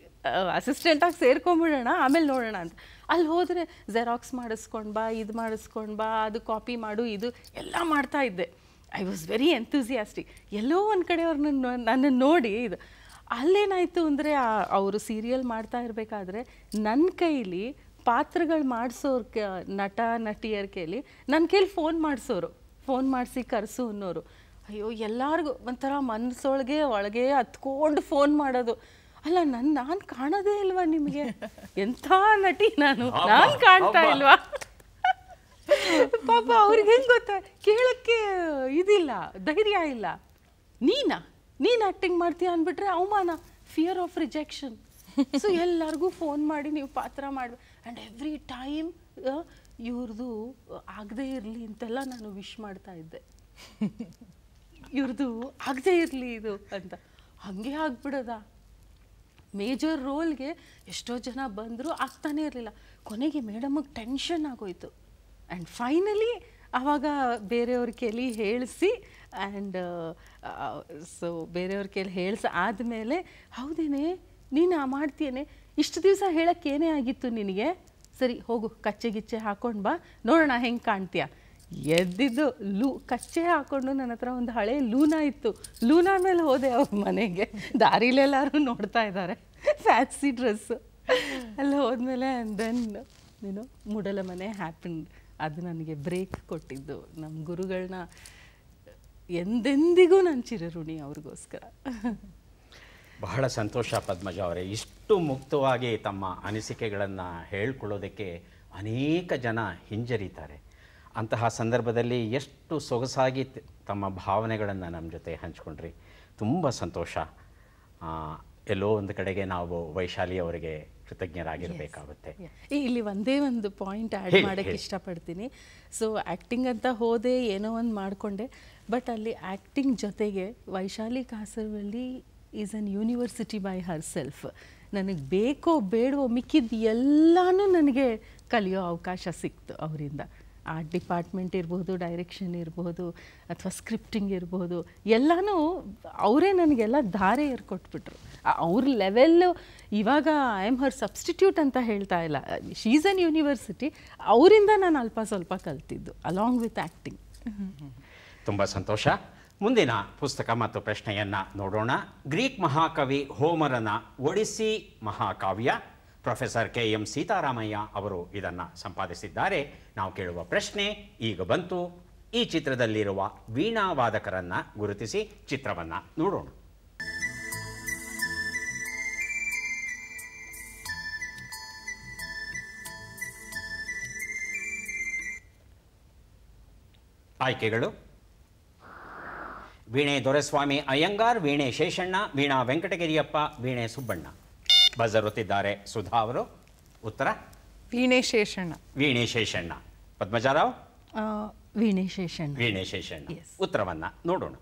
ಅಸಿಸ್ಟೆಂಟಾಗಿ ಸೇರ್ಕೊಂಬಿಡೋಣ ಆಮೇಲೆ ನೋಡೋಣ ಅಂತ ಅಲ್ಲಿ ಹೋದರೆ ಜೆರಾಕ್ಸ್ ಮಾಡಿಸ್ಕೊಂಡು ಬಾ ಇದು ಮಾಡಿಸ್ಕೊಂಡು ಬಾ ಅದು ಕಾಪಿ ಮಾಡು ಇದು ಎಲ್ಲ ಮಾಡ್ತಾ ಇದ್ದೆ ಐ ವಾಸ್ ವೆರಿ ಎಂತೂಸಿಯಾಸ್ಟಿಕ್ ಎಲ್ಲೋ ಒಂದು ಕಡೆ ಅವ್ರನ್ನ ನನ್ನನ್ನು ನೋಡಿ ಇದು ಅಲ್ಲೇನಾಯಿತು ಅಂದರೆ ಅವರು ಸೀರಿಯಲ್ ಮಾಡ್ತಾ ಇರಬೇಕಾದ್ರೆ ನನ್ನ ಕೈಲಿ ಪಾತ್ರಗಳು ಮಾಡಿಸೋರು ಕ ನಟ ನಟಿಯರ ಕೈಲಿ ನನ್ನ ಕೈಲಿ ಫೋನ್ ಮಾಡಿಸೋರು ಫೋನ್ ಮಾಡಿಸಿ ಕರೆಸು ಅನ್ನೋರು ಅಯ್ಯೋ ಎಲ್ಲರಿಗೂ ಒಂಥರ ಮನಸ್ಸೊಳಗೆ ಒಳಗೆ ಹತ್ಕೊಂಡು ಫೋನ್ ಮಾಡೋದು ಅಲ್ಲ ನನ್ನ ನಾನು ಕಾಣೋದೇ ಇಲ್ವಾ ನಿಮಗೆ ಎಂಥ ನಟಿ ನಾನು ನಾನು ಕಾಣ್ತಾ ಇಲ್ವಾ ಪಾಪ ಅವ್ರಿಗೆ ಹೆಂಗೆ ಗೊತ್ತಾ ಕೇಳೋಕ್ಕೆ ಇದಿಲ್ಲ ಧೈರ್ಯ ಇಲ್ಲ ನೀನಾ ನೀನು ಆ್ಯಕ್ಟಿಂಗ್ ಮಾಡ್ತೀಯ ಅಂದ್ಬಿಟ್ರೆ ಅವಮಾನ ಫಿಯರ್ ಆಫ್ ರಿಜೆಕ್ಷನ್ ಸೊ ಎಲ್ಲರಿಗೂ ಫೋನ್ ಮಾಡಿ ನೀವು ಪಾತ್ರ ಮಾಡಿ ಆ್ಯಂಡ್ ಎವ್ರಿ ಟೈಮ್ ಇವ್ರದ್ದು ಆಗದೇ ಇರಲಿ ಅಂತೆಲ್ಲ ನಾನು ವಿಶ್ ಮಾಡ್ತಾ ಇದ್ದೆ ಇವ್ರದ್ದು ಆಗದೇ ಇರಲಿ ಇದು ಅಂತ ಹಾಗೆ ಆಗ್ಬಿಡೋದ ಮೇಜರ್ ರೋಲ್ಗೆ ಎಷ್ಟೋ ಜನ ಬಂದರೂ ಆಗ್ತಾನೇ ಇರಲಿಲ್ಲ ಕೊನೆಗೆ ಮೇಡಮ್ಗೆ ಟೆನ್ಷನ್ ಆಗೋಯ್ತು ಆ್ಯಂಡ್ ಫೈನಲಿ ಆವಾಗ ಬೇರೆಯವ್ರ ಕೆಲಿ ಹೇಳಿಸಿ ಆ್ಯಂಡ್ ಸೊ uh, uh, ಬೇರೆಯವ್ರ ಕೈಲಿ ಹೇಳ್ಸ ಆದಮೇಲೆ ಹೌದೇನೆ ನೀನು ಮಾಡ್ತೀಯೇನೆ ಇಷ್ಟು ದಿವಸ ಹೇಳೋಕ್ಕೇನೇ ಆಗಿತ್ತು ನಿನಗೆ ಸರಿ ಹೋಗು ಕಚ್ಚೆ ಗಿಚ್ಚೆ ಹಾಕೊಂಡು ಬಾ ನೋಡೋಣ ಹೆಂಗೆ ಕಾಣ್ತೀಯ ಎದ್ದಿದ್ದು ಲೂ ಕಚ್ಚೆ ಹಾಕ್ಕೊಂಡು ನನ್ನ ಹತ್ರ ಒಂದು ಹಳೆ ಲೂನಾ ಇತ್ತು ಲೂನಾ ಮೇಲೆ ಹೋದೆ ಅವ್ರ ಮನೆಗೆ ದಾರಿಲೆಲ್ಲರೂ ನೋಡ್ತಾ ಇದ್ದಾರೆ ಫ್ಯಾನ್ಸಿ ಡ್ರೆಸ್ಸು ಅಲ್ಲಿ ಹೋದ್ಮೇಲೆ ಆ್ಯಂಡ್ ದೆನ್ ನೀನು ಮೂಡಲ ಮನೆ ಹ್ಯಾಪಿನ್ ಅದು ನನಗೆ ಬ್ರೇಕ್ ಕೊಟ್ಟಿದ್ದು ನಮ್ಮ ಗುರುಗಳನ್ನ ಎಂದೆಂದಿಗೂ ನಾನು ಚಿರಋಣಿ ಅವ್ರಿಗೋಸ್ಕರ ಬಹಳ ಸಂತೋಷ ಪದ್ಮಜ ಅವರೇ ಇಷ್ಟು ಮುಕ್ತವಾಗಿ ತಮ್ಮ ಅನಿಸಿಕೆಗಳನ್ನು ಹೇಳ್ಕೊಳ್ಳೋದಕ್ಕೆ ಅನೇಕ ಜನ ಹಿಂಜರಿತಾರೆ ಅಂತಹ ಸಂದರ್ಭದಲ್ಲಿ ಎಷ್ಟು ಸೊಗಸಾಗಿ ತಮ್ಮ ಭಾವನೆಗಳನ್ನು ನಮ್ಮ ಜೊತೆ ಹಂಚ್ಕೊಂಡ್ರಿ ತುಂಬ ಸಂತೋಷ ಎಲ್ಲೋ ಒಂದು ಕಡೆಗೆ ನಾವು ವೈಶಾಲಿ ಅವರಿಗೆ ಕೃತಜ್ಞರಾಗಿರಬೇಕಾಗುತ್ತೆ ಇಲ್ಲಿ ಒಂದೇ ಒಂದು ಪಾಯಿಂಟ್ ಆ್ಯಡ್ ಮಾಡೋಕ್ಕೆ ಇಷ್ಟಪಡ್ತೀನಿ ಸೊ ಆ್ಯಕ್ಟಿಂಗ್ ಅಂತ ಹೋದೆ ಏನೋ ಒಂದು ಮಾಡಿಕೊಂಡೆ ಬಟ್ ಅಲ್ಲಿ ಆ್ಯಕ್ಟಿಂಗ್ ಜೊತೆಗೆ Vaishali Kasaravalli is an university by herself ನನಗೆ ಬೇಕೋ ಬೇಡವೋ ಮಿಕ್ಕಿದ ಎಲ್ಲನೂ ನನಗೆ ಕಲಿಯೋ ಅವಕಾಶ ಸಿಕ್ತು ಅವರಿಂದ ಆರ್ಟ್ ಡಿಪಾರ್ಟ್ಮೆಂಟ್ ಇರ್ಬೋದು ಡೈರೆಕ್ಷನ್ ಇರ್ಬೋದು ಅಥವಾ ಸ್ಕ್ರಿಪ್ಟಿಂಗ್ ಇರ್ಬೋದು ಎಲ್ಲನೂ ಅವರೇ ನನಗೆಲ್ಲ ಧಾರೆ ಏರ್ಕೊಟ್ಬಿಟ್ರು ಅವ್ರ ಲೆವೆಲ್ಲು ಇವಾಗ ಐ ಆಮ್ ಹರ್ ಸಬ್ಸ್ಟಿಟ್ಯೂಟ್ ಅಂತ ಹೇಳ್ತಾ ಇಲ್ಲ ಶೀಸ್ ಅನ್ ಯೂನಿವರ್ಸಿಟಿ ಅವರಿಂದ ನಾನು ಅಲ್ಪ ಸ್ವಲ್ಪ ಕಲ್ತಿದ್ದು ಅಲಾಂಗ್ ವಿತ್ ಆ್ಯಕ್ಟಿಂಗ್ ತುಂಬ ಸಂತೋಷ ಮುಂದಿನ ಪುಸ್ತಕ ಮತ್ತು ಪ್ರಶ್ನೆಯನ್ನು ನೋಡೋಣ ಗ್ರೀಕ್ ಮಹಾಕವಿ ಹೋಮರನ ಒಡಿಸಿ ಮಹಾಕಾವ್ಯ ಪ್ರೊಫೆಸರ್ ಕೆ ಎಂ ಸೀತಾರಾಮಯ್ಯ ಅವರು ಇದನ್ನು ಸಂಪಾದಿಸಿದ್ದಾರೆ ನಾವು ಕೇಳುವ ಪ್ರಶ್ನೆ ಈಗ ಬಂತು ಈ ಚಿತ್ರದಲ್ಲಿರುವ ವೀಣಾವಾದಕರನ್ನು ಗುರುತಿಸಿ ಚಿತ್ರವನ್ನು ನೋಡೋಣ ಆಯ್ಕೆಗಳು ವೀಣೆ ದೊರೆಸ್ವಾಮಿ ಅಯ್ಯಂಗಾರ್ ವೀಣೆ ಶೇಷಣ್ಣ ವೀಣಾ ವೆಂಕಟಗಿರಿಯಪ್ಪ ವೀಣೆ ಸುಬ್ಬಣ್ಣ ಬಜರುತ್ತಿದ್ದಾರೆ ಸುಧಾ ಅವರು ಉತ್ತರ ವೀಣೆ ಶೇಷಣ್ಣ ವೀಣೆ ಶೇಷಣ್ಣ ಪದ್ಮಜಾರಾವ್ ವೀಣೆ ಶೇಷಣ್ಣ ವೀಣೆ ಶೇಷಣ್ಣ ಉತ್ತರವನ್ನ ನೋಡೋಣ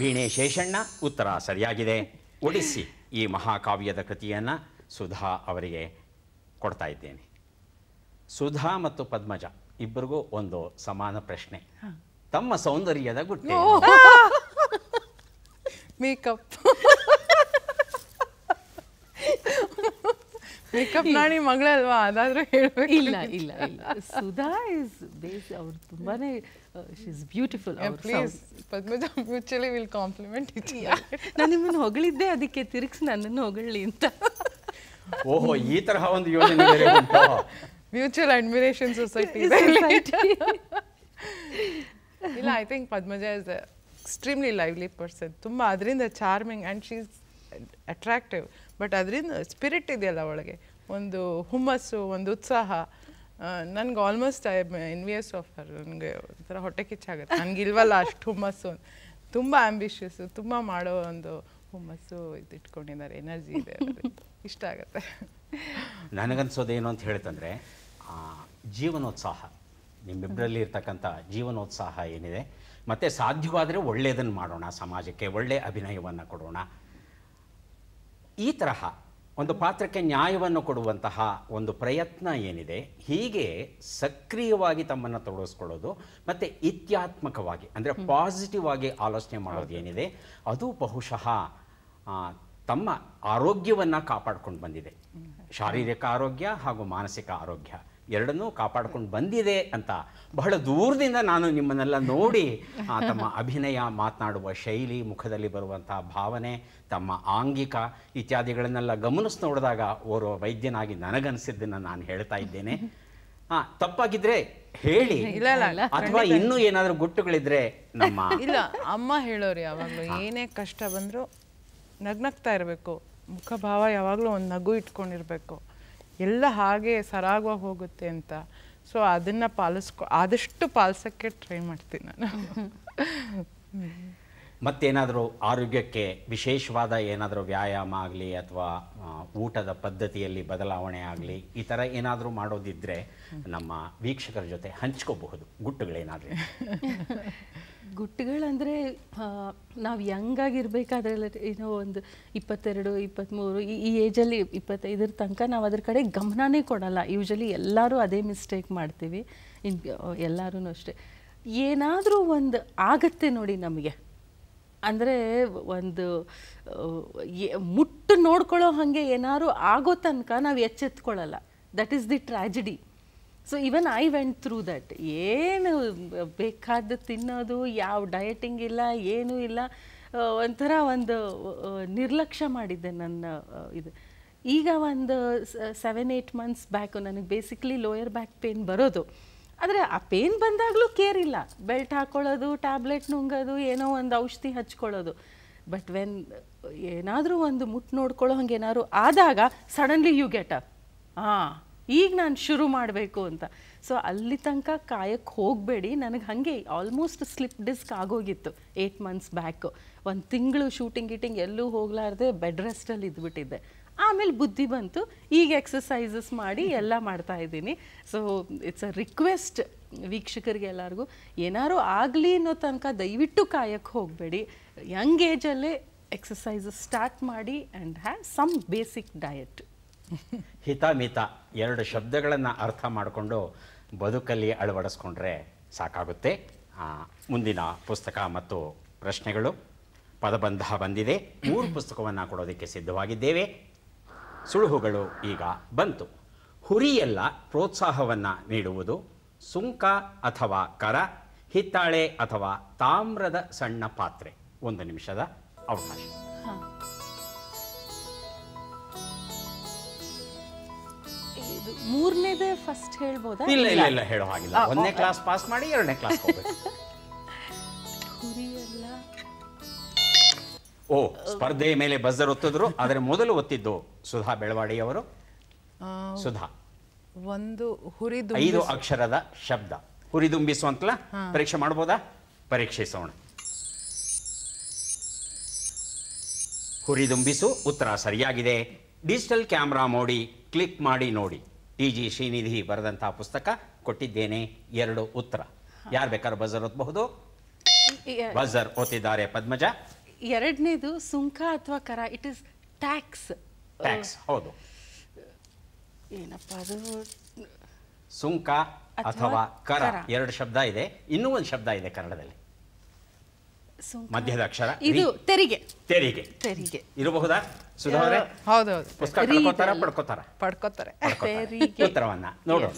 ವೀಣೆ ಶೇಷಣ್ಣ ಉತ್ತರ ಸರಿಯಾಗಿದೆ ಒಡಿಸಿ ಈ ಮಹಾಕಾವ್ಯದ ಕೃತಿಯನ್ನ ಸುಧಾ ಅವರಿಗೆ ಕೊಡ್ತಾ ಇದ್ದೇನೆ ಸುಧಾ ಮತ್ತು ಪದ್ಮಜ ಇಬ್ಬರಿಗೂ ಒಂದು ಸಮಾನ ಪ್ರಶ್ನೆ ತಮ್ಮ ಸೌಂದರ್ಯದ ಗುಟ್ಟೆ ಮೇಕಪ್ ಮೇಕಪ್ ನಾಣಿ ಮಗಳಲ್ವಾ ಅದಾದ್ರೂ ಹೇಳಬೇಕು ಇಲ್ಲ ಇಲ್ಲ ಇಲ್ಲ ಸುಧಾ ಇಸ್ ಬೇಸ್ ಅವ್ರು ತುಂಬಾನೇ she's beautiful please Padmaja mutually will compliment ಇದೆಯಾ ನಾನು ನಿಮ್ಮನ್ನು ಹೊಗಳಿದ್ದೆ ಅದಕ್ಕೆ ತಿರುಗಿಸಿ ನನ್ನನ್ನು ಹೊಗಳಿ ಅಂತ ಓಹೋ ಈ ತರಹ ಒಂದು ಯೋಜನೆ ಮ್ಯೂಚುವಲ್ ಅಡ್ಮಿರೇಷನ್ ಸೊಸೈಟಿ ಇಲ್ಲ I think Padmaja is extremely lively person ತುಂಬ ಅದರಿಂದ charming and she's attractive but ಅದರಿಂದ ಸ್ಪಿರಿಟ್ ಇದೆಯಲ್ಲ ಒಳಗೆ ಒಂದು ಹುಮ್ಮಸ್ಸು ಒಂದು ಉತ್ಸಾಹ ನನಗೆ almost I am envious of her ನನಗೆ ಒಂಥರ ಹೊಟ್ಟೆ ಕಿಚ್ಚಾಗುತ್ತೆ ನನಗೆ ಇಲ್ವಲ್ಲ ಅಷ್ಟು ಹುಮ್ಮಸ್ಸು ತುಂಬ ಆ್ಯಂಬಿಷಿಯಸ್ ತುಂಬ ಮಾಡೋ ಒಂದು ಹುಮ್ಮಸ್ಸು ಇದು ಇಟ್ಕೊಂಡಿದ್ದಾರೆ ಎನರ್ಜಿ ಇದೆ ಇಷ್ಟ ಆಗುತ್ತೆ ನನಗನ್ಸೋದೇನು ಅಂತ ಹೇಳ್ತಂದರೆ ಜೀವನೋತ್ಸಾಹ ನಿಮ್ಮಿಬ್ಬರಲ್ಲಿ ಇರ್ತಕ್ಕಂಥ ಜೀವನೋತ್ಸಾಹ ಏನಿದೆ ಮತ್ತು ಸಾಧ್ಯವಾದರೆ ಒಳ್ಳೆಯದನ್ನು ಮಾಡೋಣ ಸಮಾಜಕ್ಕೆ ಒಳ್ಳೆಯ ಅಭಿನಯವನ್ನು ಕೊಡೋಣ ಈ ತರಹ ಒಂದು ಪಾತ್ರಕ್ಕೆ ನ್ಯಾಯವನ್ನು ಕೊಡುವಂತಹ ಒಂದು ಪ್ರಯತ್ನ ಏನಿದೆ ಹೀಗೆ ಸಕ್ರಿಯವಾಗಿ ತಮ್ಮನ್ನು ತೊಡಗಿಸ್ಕೊಳ್ಳೋದು ಮತ್ತು ಇತ್ಯಾತ್ಮಕವಾಗಿ ಅಂದರೆ ಪಾಸಿಟಿವ್ ಆಗಿ ಆಲೋಚನೆ ಮಾಡೋದು ಏನಿದೆ ಅದು ಬಹುಶಃ ತಮ್ಮ ಆರೋಗ್ಯವನ್ನು ಕಾಪಾಡ್ಕೊಂಡು ಬಂದಿದೆ ಶಾರೀರಿಕ ಆರೋಗ್ಯ ಹಾಗೂ ಮಾನಸಿಕ ಆರೋಗ್ಯ ಎರಡನ್ನೂ ಕಾಪಾಡ್ಕೊಂಡು ಬಂದಿದೆ ಅಂತ ಬಹಳ ದೂರದಿಂದ ನಾನು ನಿಮ್ಮನ್ನೆಲ್ಲ ನೋಡಿ ತಮ್ಮ ಅಭಿನಯ ಮಾತನಾಡುವ ಶೈಲಿ ಮುಖದಲ್ಲಿ ಬರುವಂಥ ಭಾವನೆ ತಮ್ಮ ಆಂಗಿಕ ಇತ್ಯಾದಿಗಳನ್ನೆಲ್ಲ ಗಮನಿಸಿ ನೋಡಿದಾಗ ಓರ್ವ ವೈದ್ಯನಾಗಿ ನನಗನ್ಸಿದ್ದನ್ನು ನಾನು ಹೇಳ್ತಾ ಇದ್ದೇನೆ ಹಾ ತಪ್ಪಾಗಿದ್ರೆ ಹೇಳಿ ಅಥವಾ ಇನ್ನೂ ಏನಾದರೂ ಗುಟ್ಟುಗಳಿದ್ರೆ ನಮ್ಮ ಇಲ್ಲ ಅಮ್ಮ ಹೇಳೋರು ಯಾವಾಗಲೂ ಏನೇ ಕಷ್ಟ ಬಂದರೂ ನಗ್ನಗ್ತಾ ಇರಬೇಕು ಮುಖಭಾವ ಯಾವಾಗಲೂ ಒಂದು ನಗು ಇಟ್ಕೊಂಡಿರಬೇಕು ಎಲ್ಲ ಹಾಗೆ ಸರಾಗವಾಗಿ ಹೋಗುತ್ತೆ ಅಂತ ಸೊ ಅದನ್ನು ಪಾಲಿಸ್ಕೊ ಆದಷ್ಟು ಪಾಲಿಸೋಕ್ಕೆ ಟ್ರೈ ಮಾಡ್ತೀನಿ ನಾನು ಮತ್ತೇನಾದರೂ ಆರೋಗ್ಯಕ್ಕೆ ವಿಶೇಷವಾದ ಏನಾದರೂ ವ್ಯಾಯಾಮ ಆಗಲಿ ಅಥವಾ ಊಟದ ಪದ್ಧತಿಯಲ್ಲಿ ಬದಲಾವಣೆ ಆಗಲಿ ಈ ಥರ ಏನಾದರೂ ಮಾಡೋದಿದ್ದರೆ ನಮ್ಮ ವೀಕ್ಷಕರ ಜೊತೆ ಹಂಚ್ಕೋಬಹುದು ಗುಟ್ಟುಗಳೇನಾದರೂ ಗುಟ್ಟುಗಳಂದರೆ ನಾವು ಆಗಿರಬೇಕಾದ್ರೆ ಏನೋ ಒಂದು ಇಪ್ಪತ್ತೆರಡು ಇಪ್ಪತ್ತ್ಮೂರು ಈ ಈ ಏಜಲ್ಲಿ ಇಪ್ಪತ್ತೈದರ ತನಕ ನಾವು ಅದ್ರ ಕಡೆ ಗಮನನೇ ಕೊಡಲ್ಲ ಯೂಶಲಿ ಎಲ್ಲರೂ ಅದೇ ಮಿಸ್ಟೇಕ್ ಮಾಡ್ತೀವಿ ಇನ್ ಎಲ್ಲರೂ ಅಷ್ಟೇ ಏನಾದರೂ ಒಂದು ಆಗತ್ತೆ ನೋಡಿ ನಮಗೆ ಅಂದರೆ ಒಂದು ಮುಟ್ಟು ನೋಡ್ಕೊಳ್ಳೋ ಹಾಗೆ ಏನಾದರೂ ಆಗೋ ತನಕ ನಾವು ಎಚ್ಚೆತ್ಕೊಳ್ಳಲ್ಲ that is the tragedy so even I went through that ಏನು ಬೇಕಾದ ತಿನ್ನೋದು ಯಾವ ಡಯಟಿಂಗ್ ಇಲ್ಲ ಏನೂ ಇಲ್ಲ ಒಂಥರ ಒಂದು ನಿರ್ಲಕ್ಷ್ಯ ಮಾಡಿದ್ದೆ ನನ್ನ ಇದು ಈಗ ಒಂದು ಸೆವೆನ್ ಏಯ್ಟ್ ಮಂತ್ಸ್ ಬ್ಯಾಕು ನನಗೆ ಬೇಸಿಕ್ಲಿ ಲೋಯರ್ ಬ್ಯಾಕ್ ಪೇನ್ ಬರೋದು ಆದರೆ ಆ ಪೇನ್ ಬಂದಾಗಲೂ ಕೇರ್ ಇಲ್ಲ ಬೆಲ್ಟ್ ಹಾಕ್ಕೊಳ್ಳೋದು ಟ್ಯಾಬ್ಲೆಟ್ ನುಂಗೋದು ಏನೋ ಒಂದು ಔಷಧಿ ಹಚ್ಕೊಳ್ಳೋದು ಬಟ್ ವೆನ್ ಏನಾದರೂ ಒಂದು ಮುಟ್ಟು ನೋಡ್ಕೊಳ್ಳೋ ಹಂಗೆ ಏನಾದ್ರು ಆದಾಗ ಸಡನ್ಲಿ ಯು ಗೆಟ್ ಅಪ್ ಹಾಂ ಈಗ ನಾನು ಶುರು ಮಾಡಬೇಕು ಅಂತ ಸೊ ಅಲ್ಲಿ ತನಕ ಕಾಯಕ್ಕೆ ಹೋಗಬೇಡಿ ನನಗೆ ಹಾಗೆ ಆಲ್ಮೋಸ್ಟ್ ಸ್ಲಿಪ್ ಡಿಸ್ಕ್ ಆಗೋಗಿತ್ತು ಏಯ್ಟ್ ಮಂತ್ಸ್ ಬ್ಯಾಕು ಒಂದು ತಿಂಗಳು ಶೂಟಿಂಗ್ ಗೀಟಿಂಗ್ ಎಲ್ಲೂ ಹೋಗಲಾರ್ದೆ ಬೆಡ್ ರೆಸ್ಟಲ್ಲಿ ಇದ್ಬಿಟ್ಟಿದ್ದೆ ಆಮೇಲೆ ಬುದ್ಧಿ ಬಂತು ಈಗ ಎಕ್ಸಸೈಸಸ್ ಮಾಡಿ ಎಲ್ಲ ಮಾಡ್ತಾ ಇದ್ದೀನಿ ಸೊ ಇಟ್ಸ್ ಅ ರಿಕ್ವೆಸ್ಟ್ ವೀಕ್ಷಕರಿಗೆ ಎಲ್ಲರಿಗೂ ಏನಾರು ಆಗಲಿ ಅನ್ನೋ ತನಕ ದಯವಿಟ್ಟು ಕಾಯಕ್ಕೆ ಹೋಗಬೇಡಿ ಯಂಗ್ ಏಜಲ್ಲೇ ಎಕ್ಸಸೈಸಸ್ ಸ್ಟಾರ್ಟ್ ಮಾಡಿ and have some basic diet ಹಿತಾಮಿತ ಎರಡು ಶಬ್ದಗಳನ್ನು ಅರ್ಥ ಮಾಡಿಕೊಂಡು ಬದುಕಲ್ಲಿ ಅಳವಡಿಸ್ಕೊಂಡ್ರೆ ಸಾಕಾಗುತ್ತೆ ಮುಂದಿನ ಪುಸ್ತಕ ಮತ್ತು ಪ್ರಶ್ನೆಗಳು ಪದಬಂಧ ಬಂದಿದೆ ಮೂರು ಪುಸ್ತಕವನ್ನು ಕೊಡೋದಕ್ಕೆ ಸಿದ್ಧವಾಗಿದ್ದೇವೆ ಸುಳುಹುಗಳು ಈಗ ಬಂತು ಹುರಿಯೆಲ್ಲ ಪ್ರೋತ್ಸಾಹವನ್ನು ನೀಡುವುದು ಸುಂಕ ಅಥವಾ ಕರ ಹಿತ್ತಾಳೆ ಅಥವಾ ತಾಮ್ರದ ಸಣ್ಣ ಪಾತ್ರೆ ಒಂದು ನಿಮಿಷದ ಅವಕಾಶ ಮೂರನೇದೇ ಫಸ್ಟ್ ಹೇಳ್ಬೋದಾ ಇಲ್ಲ ಇಲ್ಲ ಇಲ್ಲ ಹೇಳೋ ಹಾಗಿಲ್ಲ ಒಂದನೇ ಕ್ಲಾಸ್ ಪಾಸ್ ಮಾಡಿ ಎರಡನೇ ಕ್ಲಾಸ್ ಓ ಸ್ಪರ್ಧೆಯ ಮೇಲೆ ಬಜರ್ ಒತ್ತಿದ್ರು ಆದರೆ ಮೊದಲು ಒತ್ತಿದ್ದು ಸುಧಾ ಬೆಳವಾಡಿ ಅವರು ಸುಧಾ ಒಂದು ಹುರಿದು ಐದು ಅಕ್ಷರದ ಶಬ್ದ ಹುರಿದುಂಬಿಸುವಂತಲ್ಲ ಪರೀಕ್ಷೆ ಮಾಡ್ಬೋದಾ ಪರೀಕ್ಷಿಸೋಣ ಹುರಿದುಂಬಿಸು ಉತ್ತರ ಸರಿಯಾಗಿದೆ ಡಿಜಿಟಲ್ ಕ್ಯಾಮ್ರಾ ಮೋಡಿ ಕ್ಲಿಕ್ ಮಾಡಿ ನೋಡಿ ಟಿ ಜಿ ಶ್ರೀನಿಧಿ ಬರೆದಂತಹ ಪುಸ್ತಕ ಕೊಟ್ಟಿದ್ದೇನೆ ಎರಡು ಉತ್ತರ ಯಾರು ಬೇಕಾದ್ರೂ ಬಜರ್ ಓದಬಹುದು ಬಜರ್ ಓದಿದ್ದಾರೆ ಪದ್ಮಜ ಎರಡನೇದು ಸುಂಕ ಅಥವಾ ಕರ ಇಟ್ ಇಸ್ ಟ್ಯಾಕ್ಸ್ ಟ್ಯಾಕ್ಸ್ ಹೌದು ಏನಪ್ಪ ಅದು ಸುಂಕ ಅಥವಾ ಕರ ಎರಡು ಶಬ್ದ ಇದೆ ಇನ್ನೂ ಒಂದು ಶಬ್ದ ಇದೆ ಕನ್ನಡದಲ್ಲಿ ಮಧ್ಯದ ಅಕ್ಷರ ಇದು ತೆರಿಗೆ ತೆರಿಗೆ ತೆರಿಗೆ ಇರಬಹುದಾ ಸುಧಾವರೆ ಹೌದೌದು ಪುಸ್ತಕ ಪಡ್ಕೋತಾರ ಪಡ್ಕೋತಾರ ಪಡ್ಕೋತಾರೆ ಉತ್ತರವನ್ನ ನೋಡೋಣ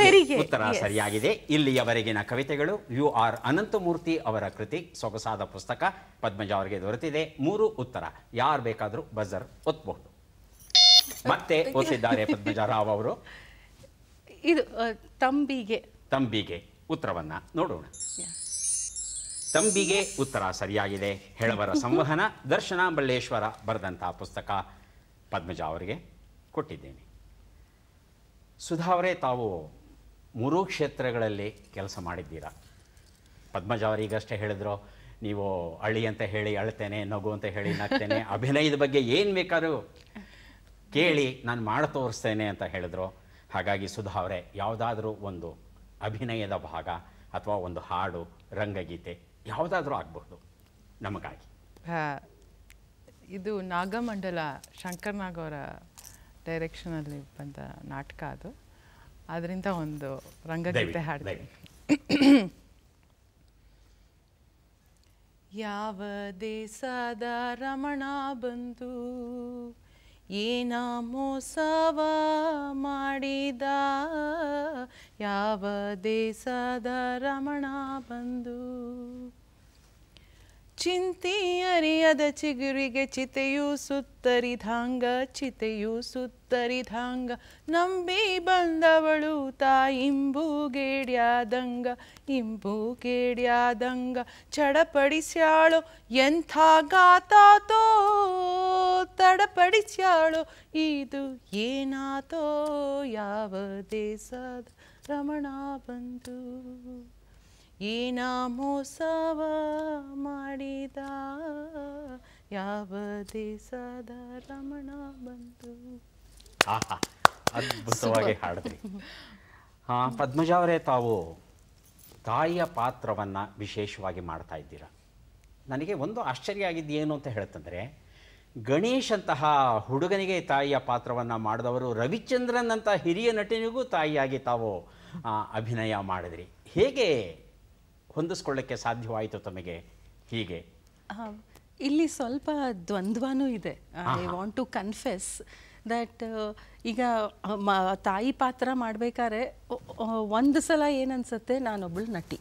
ತೆರಿಗೆ ಉತ್ತರ ಸರಿಯಾಗಿದೆ ಇಲ್ಲಿಯವರೆಗಿನ ಕವಿತೆಗಳು ಯು ಆರ್ ಅನಂತಮೂರ್ತಿ ಅವರ ಕೃತಿ ಸೊಗಸಾದ ಪುಸ್ತಕ ಪದ್ಮಜ ಅವರಿಗೆ ದೊರೆತಿದೆ ಮೂರು ಉತ್ತರ ಯಾರು ಬೇಕಾದರೂ ಬಜರ್ ಒತ್ತಬಹುದು ಮತ್ತೆ ಓದಿದ್ದಾರೆ ಪದ್ಮಜ ರಾವ್ ಅವರು ಇದು ತಂಬಿಗೆ ತಂಬಿಗೆ ಉತ್ತರವನ್ನ ನೋಡೋಣ ತಂಬಿಗೆ ಉತ್ತರ ಸರಿಯಾಗಿದೆ ಹೇಳಬರ ಸಂವಹನ ದರ್ಶನ ಬಳ್ಳೇಶ್ವರ ಬರೆದಂತಹ ಪುಸ್ತಕ ಪದ್ಮಜ ಅವರಿಗೆ ಕೊಟ್ಟಿದ್ದೇನೆ ಸುಧಾ ಅವರೇ ತಾವು ಮೂರೂ ಕ್ಷೇತ್ರಗಳಲ್ಲಿ ಕೆಲಸ ಮಾಡಿದ್ದೀರಾ ಪದ್ಮಜ ಅವರಿಗಷ್ಟೇ ಹೇಳಿದ್ರು ನೀವು ಅಳಿ ಅಂತ ಹೇಳಿ ಅಳ್ತೇನೆ ನಗು ಅಂತ ಹೇಳಿ ನಗ್ತೇನೆ ಅಭಿನಯದ ಬಗ್ಗೆ ಏನು ಬೇಕಾದರೂ ಕೇಳಿ ನಾನು ಮಾಡಿ ತೋರಿಸ್ತೇನೆ ಅಂತ ಹೇಳಿದ್ರು ಹಾಗಾಗಿ ಸುಧಾ ಅವರೇ ಯಾವುದಾದ್ರೂ ಒಂದು ಅಭಿನಯದ ಭಾಗ ಅಥವಾ ಒಂದು ಹಾಡು ರಂಗಗೀತೆ ಯಾವುದಾದ್ರೂ ಆಗಬಹುದು ನಮಗಾಗಿ ಇದು ನಾಗಮಂಡಲ ಶಂಕರ್ನಾಗ್ ಅವರ ಡೈರೆಕ್ಷನಲ್ಲಿ ಬಂದ ನಾಟಕ ಅದು ಅದರಿಂದ ಒಂದು ರಂಗಗೀತೆ ಹಾಡಿದೆ ಯಾವ ದೇಶದ ರಮಣ ಬಂದು ಏನ ಮೋಸವ ಮಾಡಿದ ಯಾವ ದೇಶದ ರಮಣ ಬಂದು ಚಿಂತಿ ಅರಿಯದ ಚಿಗುರಿಗೆ ಚಿತೆಯು ಸುತ್ತರಿಧಾಂಗ ಚಿತೆಯೂ ಸುತ್ತರಿದಾಂಗ ನಂಬಿ ಬಂದವಳು ಇಂಬು ಗೇಡ್ಯಾದಂಗ ಚಡಪಡಿಸ್ಯಾಳು ಎಂಥ ಗಾತಾತೋ ತಡಪಡಿಸ್ಯಾಳು ಇದು ಏನಾತೋ ಯಾವ ದೇಶದ ರಮಣ ಬಂತು ಏನ ಮೋಸವ ಮಾಡಿದ ಯಾವ ದೇಶದ ರಮಣ ಬಂತು ಅದ್ಭುತವಾಗಿ ಹಾಡಿದ್ರಿ ಹಾ ಪದ್ಮಜ ಅವರೇ ತಾವು ತಾಯಿಯ ಪಾತ್ರವನ್ನು ವಿಶೇಷವಾಗಿ ಮಾಡ್ತಾ ಇದ್ದೀರಾ ನನಗೆ ಒಂದು ಆಶ್ಚರ್ಯ ಆಗಿದ್ದು ಏನು ಅಂತ ಹೇಳ್ತಂದರೆ ಗಣೇಶ್ ಅಂತಹ ಹುಡುಗನಿಗೆ ತಾಯಿಯ ಪಾತ್ರವನ್ನು ಮಾಡಿದವರು ರವಿಚಂದ್ರನ್ ಅಂತ ಹಿರಿಯ ನಟನಿಗೂ ತಾಯಿಯಾಗಿ ತಾವು ಅಭಿನಯ ಮಾಡಿದ್ರಿ ಹೇಗೆ ಹೊಂದಿಸ್ಕೊಳ್ಳಕ್ಕೆ ಸಾಧ್ಯವಾಯಿತು ತಮಗೆ ಹೀಗೆ ಇಲ್ಲಿ ಸ್ವಲ್ಪ ದ್ವಂದ್ವನೂ ಇದೆ I want to confess that ಈಗ ತಾಯಿ ಪಾತ್ರ ಮಾಡಬೇಕಾದ್ರೆ ಒಂದು ಸಲ ಏನನ್ಸುತ್ತೆ ನಾನೊಬ್ಬಳು ನಟಿ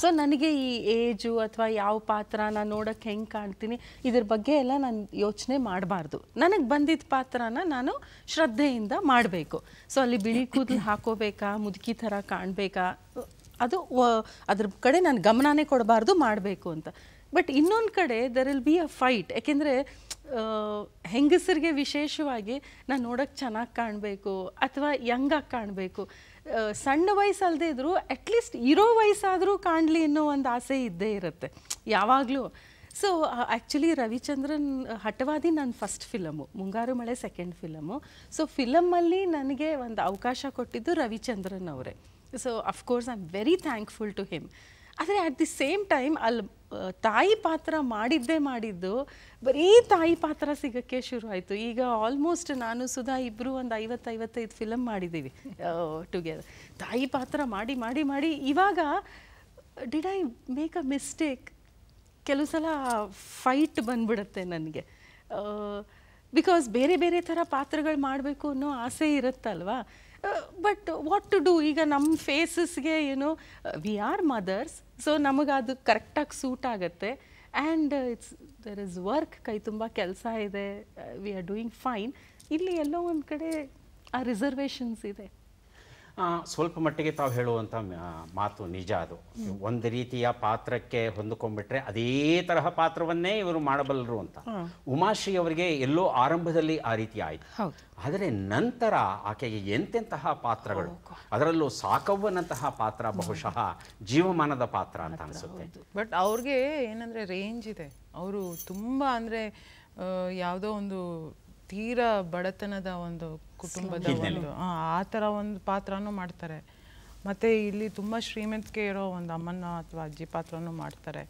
ಸೊ ನನಗೆ ಈ ಏಜು ಅಥವಾ ಯಾವ ಪಾತ್ರ ನಾನು ನೋಡೋಕ್ಕೆ ಹೆಂಗೆ ಕಾಣ್ತೀನಿ ಇದ್ರ ಬಗ್ಗೆ ಎಲ್ಲ ನಾನು ಯೋಚನೆ ಮಾಡಬಾರ್ದು ನನಗೆ ಬಂದಿದ್ದ ಪಾತ್ರನ ನಾನು ಶ್ರದ್ಧೆಯಿಂದ ಮಾಡಬೇಕು ಸೊ ಅಲ್ಲಿ ಬಿಳಿ ಕೂದಲು ಹಾಕೋಬೇಕಾ ಮುದುಕಿ ಥರ ಕಾಣಬೇಕಾ ಅದು ಅದ್ರ ಕಡೆ ನಾನು ಗಮನನೇ ಕೊಡಬಾರ್ದು ಮಾಡಬೇಕು ಅಂತ ಬಟ್ ಇನ್ನೊಂದು ಕಡೆ there will be a fight ಯಾಕೆಂದರೆ ಹೆಂಗಸರಿಗೆ ವಿಶೇಷವಾಗಿ ನಾನು ನೋಡೋಕ್ಕೆ ಚೆನ್ನಾಗಿ ಕಾಣಬೇಕು ಅಥವಾ ಯಂಗಾಗಿ ಕಾಣಬೇಕು ಸಣ್ಣ ವಯಸ್ಸಲ್ಲದೆ ಇದ್ದರೂ ಅಟ್ಲೀಸ್ಟ್ ಇರೋ ವಯಸ್ಸಾದರೂ ಕಾಣಲಿ ಅನ್ನೋ ಒಂದು ಆಸೆ ಇದ್ದೇ ಇರುತ್ತೆ ಯಾವಾಗಲೂ ಸೊ ಆ್ಯಕ್ಚುಲಿ ರವಿಚಂದ್ರನ್ ಹಠವಾದಿ ನನ್ನ ಫಸ್ಟ್ ಫಿಲಮು ಮುಂಗಾರು ಮಳೆ ಸೆಕೆಂಡ್ ಫಿಲಮು ಸೊ ಫಿಲಮಲ್ಲಿ ನನಗೆ ಒಂದು ಅವಕಾಶ ಕೊಟ್ಟಿದ್ದು ರವಿಚಂದ್ರನ್ ಅವರೇ so of course I am very thankful to him ಆದರೆ ಅಟ್ ದಿ ಸೇಮ್ ಟೈಮ್ ಅಲ್ಲಿ ತಾಯಿ ಪಾತ್ರ ಮಾಡಿದ್ದೇ ಮಾಡಿದ್ದು ಬರೀ ತಾಯಿ ಪಾತ್ರ ಸಿಗೋಕ್ಕೆ ಶುರು ಆಯಿತು ಈಗ ಆಲ್ಮೋಸ್ಟ್ ನಾನು ಸುಧಾ ಇಬ್ಬರು ಒಂದು ಐವತ್ತೈವತ್ತೈದು ಫಿಲಮ್ ಮಾಡಿದ್ದೀವಿ ಟುಗೆದರ್ ತಾಯಿ ಪಾತ್ರ ಮಾಡಿ ಮಾಡಿ ಮಾಡಿ ಇವಾಗ did I make a mistake ಕೆಲವು ಸಲ ಫೈಟ್ ಬಂದ್ಬಿಡುತ್ತೆ ನನಗೆ ಬಿಕಾಸ್ ಬೇರೆ ಬೇರೆ ಥರ ಪಾತ್ರಗಳು ಮಾಡಬೇಕು ಅನ್ನೋ ಆಸೆ ಇರುತ್ತಲ್ವಾ ಬಟ್ ವಾಟ್ ಟು ಡೂ ಈಗ ನಮ್ಮ ಫೇಸಸ್ಗೆ ಏನು ವಿ ಆರ್ ಮದರ್ಸ್ ಸೊ ನಮಗದು ಕರೆಕ್ಟಾಗಿ ಸೂಟ್ ಆಗುತ್ತೆ and it's there is work ಕೈ ತುಂಬ ಕೆಲಸ ಇದೆ ವಿ ಆರ್ ಡೂಯಿಂಗ್ ಫೈನ್ ಇಲ್ಲಿ ಎಲ್ಲೋ ಒಂದು ಕಡೆ ಆ ರಿಸರ್ವೇಷನ್ಸ್ ಇದೆ ಸ್ವಲ್ಪ ಮಟ್ಟಿಗೆ ತಾವು ಹೇಳುವಂಥ ಮಾತು ನಿಜ ಅದು ಒಂದು ರೀತಿಯ ಪಾತ್ರಕ್ಕೆ ಹೊಂದಿಕೊಂಡ್ಬಿಟ್ರೆ ಅದೇ ತರಹ ಪಾತ್ರವನ್ನೇ ಇವರು ಮಾಡಬಲ್ಲರು ಅಂತ ಉಮಾಶ್ರೀ ಅವರಿಗೆ ಎಲ್ಲೋ ಆರಂಭದಲ್ಲಿ ಆ ರೀತಿ ಆಯಿತು ಆದರೆ ನಂತರ ಆಕೆಗೆ ಎಂತೆಂತಹ ಪಾತ್ರಗಳು ಅದರಲ್ಲೂ ಸಾಕವ್ವನಂತಹ ಪಾತ್ರ ಬಹುಶಃ ಜೀವಮಾನದ ಪಾತ್ರ ಅಂತ ಅನಿಸುತ್ತೆ ಬಟ್ ಅವ್ರಿಗೆ ಏನಂದರೆ ರೇಂಜ್ ಇದೆ ಅವರು ತುಂಬ ಅಂದರೆ ಯಾವುದೋ ಒಂದು ತೀರಾ ಬಡತನದ ಒಂದು ಕುಟುಂಬದ ಒಂದು ಆ ಥರ ಒಂದು ಪಾತ್ರನೂ ಮಾಡ್ತಾರೆ ಮತ್ತು ಇಲ್ಲಿ ತುಂಬ ಶ್ರೀಮಂತಿಕೆ ಇರೋ ಒಂದು ಅಮ್ಮನ ಅಥವಾ ಅಜ್ಜಿ ಪಾತ್ರನೂ ಮಾಡ್ತಾರೆ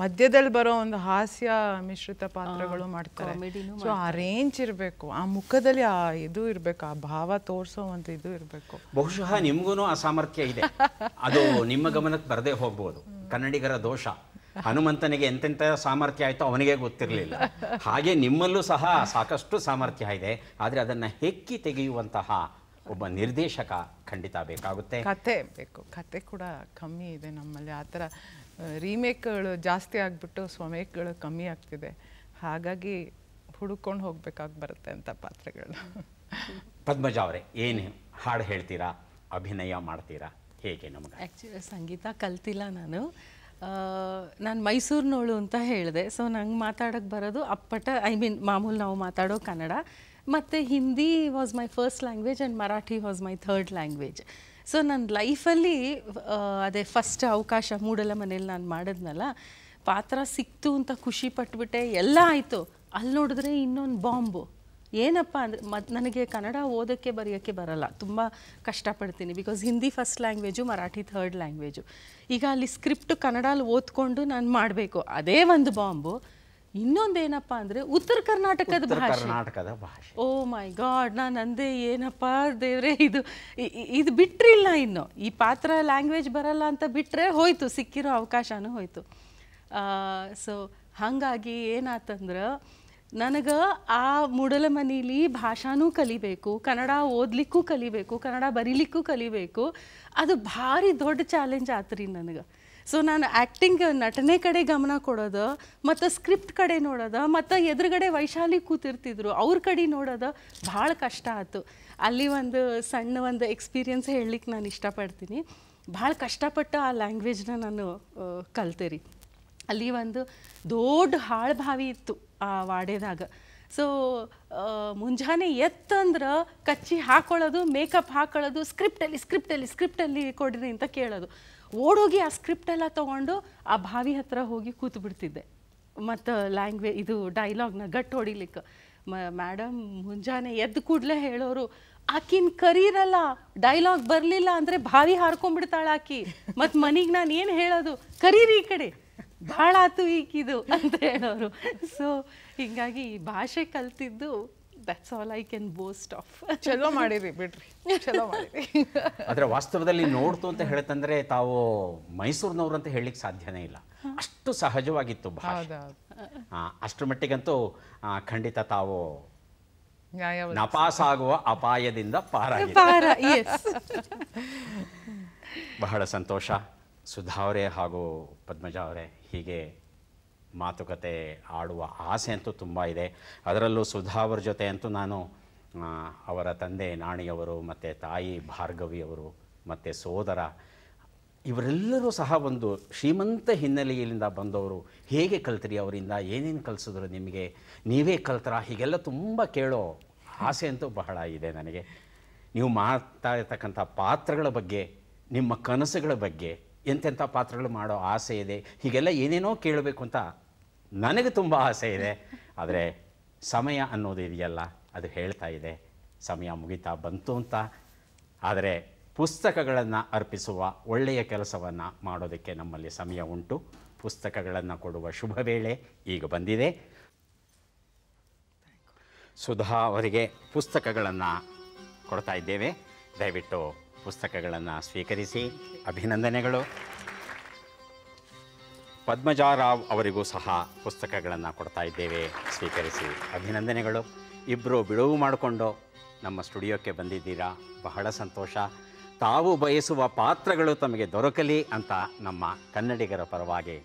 ಮಧ್ಯದಲ್ಲಿ ಬರೋ ಒಂದು ಹಾಸ್ಯ ಮಿಶ್ರಿತ ಪಾತ್ರಗಳು ಮಾಡ್ತಾರೆ ಸೊ ಆ ರೇಂಜ್ ಇರಬೇಕು ಆ ಮುಖದಲ್ಲಿ ಆ ಇದು ಇರಬೇಕು ಆ ಭಾವ ತೋರಿಸೋ ಒಂದು ಇದು ಇರಬೇಕು ಬಹುಶಃ ನಿಮಗೂ ಆ ಸಾಮರ್ಥ್ಯ ಇದೆ ಅದು ನಿಮ್ಮ ಗಮನಕ್ಕೆ ಬರದೇ ಹೋಗ್ಬೋದು ಕನ್ನಡಿಗರ ದೋಷ ಹನುಮಂತನಿಗೆ ಎಂತೆಂಥ ಸಾಮರ್ಥ್ಯ ಆಯಿತು ಅವನಿಗೆ ಗೊತ್ತಿರಲಿಲ್ಲ ಹಾಗೆ ನಿಮ್ಮಲ್ಲೂ ಸಹ ಸಾಕಷ್ಟು ಸಾಮರ್ಥ್ಯ ಇದೆ ಆದರೆ ಅದನ್ನು ಹೆಕ್ಕಿ ತೆಗೆಯುವಂತಹ ಒಬ್ಬ ನಿರ್ದೇಶಕ ಖಂಡಿತ ಬೇಕಾಗುತ್ತೆ ಕತೆ ಬೇಕು ಕತೆ ಕೂಡ ಕಮ್ಮಿ ಇದೆ ನಮ್ಮಲ್ಲಿ ಆ ಥರ ರೀಮೇಕ್ಗಳು ಜಾಸ್ತಿ ಆಗಿಬಿಟ್ಟು ಸ್ವಮೇಕ್ಗಳು ಕಮ್ಮಿ ಆಗ್ತಿದೆ ಹಾಗಾಗಿ ಹುಡುಕೊಂಡು ಹೋಗ್ಬೇಕಾಗಿ ಬರುತ್ತೆ ಅಂತ ಪಾತ್ರಗಳು ಪದ್ಮಜ ಅವರೇ ಏನು ಹಾಡು ಹೇಳ್ತೀರಾ ಅಭಿನಯ ಮಾಡ್ತೀರಾ ಹೇಗೆ ನಮಗೆ ಆ್ಯಕ್ಚುಲಿ ಸಂಗೀತ ಕಲ್ತಿಲ್ಲ ನಾನು ನಾನು ಮೈಸೂರಿನವಳು ಅಂತ ಹೇಳಿದೆ ಸೊ ನಂಗೆ ಮಾತಾಡೋಕ್ಕೆ ಬರೋದು ಅಪ್ಪಟ ಐ ಮೀನ್ ಮಾಮೂಲು ನಾವು ಮಾತಾಡೋ ಕನ್ನಡ ಮತ್ತು Hindi was my first language and Marathi was my third language so ನನ್ನ ಲೈಫಲ್ಲಿ ಅದೇ ಫಸ್ಟ್ ಅವಕಾಶ ಮೂಡಲ ಮನೇಲಿ ನಾನು ಮಾಡಿದ್ನಲ್ಲ ಪಾತ್ರ ಸಿಕ್ತು ಅಂತ ಖುಷಿ ಪಟ್ಬಿಟ್ಟೆ ಎಲ್ಲ ಆಯಿತು ಅಲ್ಲಿ ನೋಡಿದ್ರೆ ಇನ್ನೊಂದು ಬಾಂಬು ಏನಪ್ಪ ಅಂದರೆ ಮದ್ ನನಗೆ ಕನ್ನಡ ಓದೋಕ್ಕೆ ಬರೆಯೋಕ್ಕೆ ಬರಲ್ಲ ತುಂಬ ಕಷ್ಟಪಡ್ತೀನಿ because Hindi first language Marathi third language ಈಗ ಅಲ್ಲಿ ಸ್ಕ್ರಿಪ್ಟ್ ಕನ್ನಡಲ್ಲಿ ಓದ್ಕೊಂಡು ನಾನು ಮಾಡಬೇಕು ಅದೇ ಒಂದು ಬಾಂಬು ಇನ್ನೊಂದೇನಪ್ಪ ಅಂದರೆ ಉತ್ತರ ಕರ್ನಾಟಕದ ಭಾಷೆ ಕರ್ನಾಟಕದ ಭಾಷೆ ಓ ಮೈ ಗಾಡ್ ನಾನು ಅಂದೆ ಏನಪ್ಪ ದೇವ್ರೆ ಇದು ಇದು ಬಿಟ್ಟರಿಲ್ಲ ಇನ್ನು ಈ ಪಾತ್ರ ಲ್ಯಾಂಗ್ವೇಜ್ ಬರಲ್ಲ ಅಂತ ಬಿಟ್ಟರೆ ಹೋಯ್ತು ಸಿಕ್ಕಿರೋ ಅವಕಾಶನೂ ಹೋಯ್ತು ಸೊ ಹಾಗಾಗಿ ಏನಾತಂದ್ರೆ ನನಗೆ ಆ ಮೂಡಲ ಮನೇಲಿ ಭಾಷಾನೂ ಕಲಿಬೇಕು ಕನ್ನಡ ಓದ್ಲಿಕ್ಕೂ ಕಲಿಬೇಕು ಕನ್ನಡ ಬರೀಲಿಕ್ಕೂ ಕಲಿಬೇಕು ಅದು ಭಾರಿ ದೊಡ್ಡ ಚಾಲೆಂಜ್ ರೀ ನನಗೆ ಸೊ ನಾನು ಆ್ಯಕ್ಟಿಂಗ್ ನಟನೆ ಕಡೆ ಗಮನ ಕೊಡೋದು ಮತ್ತು ಸ್ಕ್ರಿಪ್ಟ್ ಕಡೆ ನೋಡೋದು ಮತ್ತು ಎದುರುಗಡೆ ವೈಶಾಲಿ ಕೂತಿರ್ತಿದ್ರು ಅವ್ರ ಕಡೆ ನೋಡೋದು ಭಾಳ ಕಷ್ಟ ಆಯಿತು ಅಲ್ಲಿ ಒಂದು ಸಣ್ಣ ಒಂದು ಎಕ್ಸ್ಪೀರಿಯನ್ಸ್ ಹೇಳಲಿಕ್ಕೆ ನಾನು ಇಷ್ಟಪಡ್ತೀನಿ ಭಾಳ ಕಷ್ಟಪಟ್ಟು ಆ ಲ್ಯಾಂಗ್ವೇಜ್ನ ನಾನು ಕಲ್ತೆ ರೀ ಅಲ್ಲಿ ಒಂದು ದೊಡ್ಡ ಹಾಳು ಬಾವಿ ಇತ್ತು ಆ ವಾಡೆದಾಗ ಸೊ ಮುಂಜಾನೆ ಎತ್ತಂದ್ರೆ ಕಚ್ಚಿ ಹಾಕೊಳ್ಳೋದು ಮೇಕಪ್ ಹಾಕೊಳ್ಳೋದು ಸ್ಕ್ರಿಪ್ಟಲ್ಲಿ ಸ್ಕ್ರಿಪ್ಟಲ್ಲಿ ಸ್ಕ್ರಿಪ್ಟಲ್ಲಿ ಕೊಡಿರಿ ಅಂತ ಕೇಳೋದು ಓಡೋಗಿ ಆ ಸ್ಕ್ರಿಪ್ಟೆಲ್ಲ ತೊಗೊಂಡು ಆ ಬಾವಿ ಹತ್ರ ಹೋಗಿ ಕೂತು ಬಿಡ್ತಿದ್ದೆ ಮತ್ತು ಲ್ಯಾಂಗ್ವೇಜ್ ಇದು ಡೈಲಾಗ್ನ ಗಟ್ಟು ಹೊಡಿಲಿಕ್ಕೆ ಮೇಡಮ್ ಮುಂಜಾನೆ ಎದ್ದು ಕೂಡಲೇ ಹೇಳೋರು ಆಕಿನ ಕರೀರಲ್ಲ ಡೈಲಾಗ್ ಬರಲಿಲ್ಲ ಅಂದರೆ ಬಾವಿ ಹಾರ್ಕೊಂಡ್ಬಿಡ್ತಾಳೆ ಆಕಿ ಮತ್ತು ಮನೆಗೆ ನಾನು ಏನು ಹೇಳೋದು ಕರೀರಿ ಈ ಕಡೆ ಭಾಳ ಆತು ಈಗಿದು ಅಂತ ಹೇಳೋರು ಸೊ ಹಿಂಗಾಗಿ ಭಾಷೆ ಕಲ್ತಿದ್ದು that's all I can boast of ಚಲೋ ಮಾಡಿರಿ ಬಿಡ್ರಿ ಚಲೋ ಮಾಡಿರಿ ಆದರೆ ವಾಸ್ತವದಲ್ಲಿ ನೋಡ್ತು ಅಂತ ಹೇಳ್ತಂದ್ರೆ ತಾವು ಮೈಸೂರಿನವ್ರು ಅಂತ ಹೇಳಲಿಕ್ಕೆ ಸಾಧ್ಯನೇ ಇಲ್ಲ ಅಷ್ಟು ಸಹಜವಾಗಿತ್ತು ಭಾಷೆ ಅಷ್ಟರ ಮಟ್ಟಿಗಂತೂ ಖಂಡಿತ ತಾವು ನಪಾಸಾಗುವ ಅಪಾಯದಿಂದ ಪಾರ ಪಾರ ಬಹಳ ಸಂತೋಷ ಸುಧಾ ಅವರೇ ಹಾಗೂ ಪದ್ಮಜ ಅವರೇ ಹೀಗೆ ಮಾತುಕತೆ ಆಡುವ ಆಸೆ ಅಂತೂ ತುಂಬ ಇದೆ ಅದರಲ್ಲೂ ಸುಧಾ ಅವರ ಜೊತೆ ಅಂತೂ ನಾನು ಅವರ ತಂದೆ ನಾಣಿಯವರು ಮತ್ತು ತಾಯಿ ಭಾರ್ಗವಿಯವರು ಮತ್ತು ಸೋದರ ಇವರೆಲ್ಲರೂ ಸಹ ಒಂದು ಶ್ರೀಮಂತ ಹಿನ್ನೆಲೆಯಲ್ಲಿಂದ ಬಂದವರು ಹೇಗೆ ಕಲ್ತ್ರಿ ಅವರಿಂದ ಏನೇನು ಕಲಿಸಿದ್ರು ನಿಮಗೆ ನೀವೇ ಕಲ್ತರ ಹೀಗೆಲ್ಲ ತುಂಬ ಕೇಳೋ ಆಸೆ ಅಂತೂ ಬಹಳ ಇದೆ ನನಗೆ ನೀವು ಮಾಡ್ತಾ ಇರ್ತಕ್ಕಂಥ ಪಾತ್ರಗಳ ಬಗ್ಗೆ ನಿಮ್ಮ ಕನಸುಗಳ ಬಗ್ಗೆ ಎಂತೆಂಥ ಪಾತ್ರಗಳು ಮಾಡೋ ಆಸೆ ಇದೆ ಹೀಗೆಲ್ಲ ಏನೇನೋ ಕೇಳಬೇಕು ಅಂತ ನನಗೆ ತುಂಬ ಆಸೆ ಇದೆ ಆದರೆ ಸಮಯ ಅನ್ನೋದು ಇದೆಯಲ್ಲ ಅದು ಹೇಳ್ತಾ ಇದೆ ಸಮಯ ಮುಗಿತಾ ಬಂತು ಅಂತ ಆದರೆ ಪುಸ್ತಕಗಳನ್ನು ಅರ್ಪಿಸುವ ಒಳ್ಳೆಯ ಕೆಲಸವನ್ನು ಮಾಡೋದಕ್ಕೆ ನಮ್ಮಲ್ಲಿ ಸಮಯ ಉಂಟು ಪುಸ್ತಕಗಳನ್ನು ಕೊಡುವ ಶುಭ ವೇಳೆ ಈಗ ಬಂದಿದೆ ಸುಧಾ ಅವರಿಗೆ ಪುಸ್ತಕಗಳನ್ನು ಕೊಡ್ತಾ ಇದ್ದೇವೆ ದಯವಿಟ್ಟು ಪುಸ್ತಕಗಳನ್ನು ಸ್ವೀಕರಿಸಿ ಅಭಿನಂದನೆಗಳು ಪದ್ಮಜಾರಾವ್ ಅವರಿಗೂ ಸಹ ಪುಸ್ತಕಗಳನ್ನು ಕೊಡ್ತಾ ಇದ್ದೇವೆ ಸ್ವೀಕರಿಸಿ ಅಭಿನಂದನೆಗಳು ಇಬ್ಬರು ಬಿಡುವು ಮಾಡಿಕೊಂಡು ನಮ್ಮ ಸ್ಟುಡಿಯೋಕ್ಕೆ ಬಂದಿದ್ದೀರಾ ಬಹಳ ಸಂತೋಷ ತಾವು ಬಯಸುವ ಪಾತ್ರಗಳು ತಮಗೆ ದೊರಕಲಿ ಅಂತ ನಮ್ಮ ಕನ್ನಡಿಗರ ಪರವಾಗಿ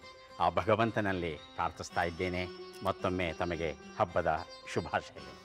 ಆ ಭಗವಂತನಲ್ಲಿ ಪ್ರಾರ್ಥಿಸ್ತಾ ಇದ್ದೇನೆ ಮತ್ತೊಮ್ಮೆ ತಮಗೆ ಹಬ್ಬದ ಶುಭಾಶಯಗಳು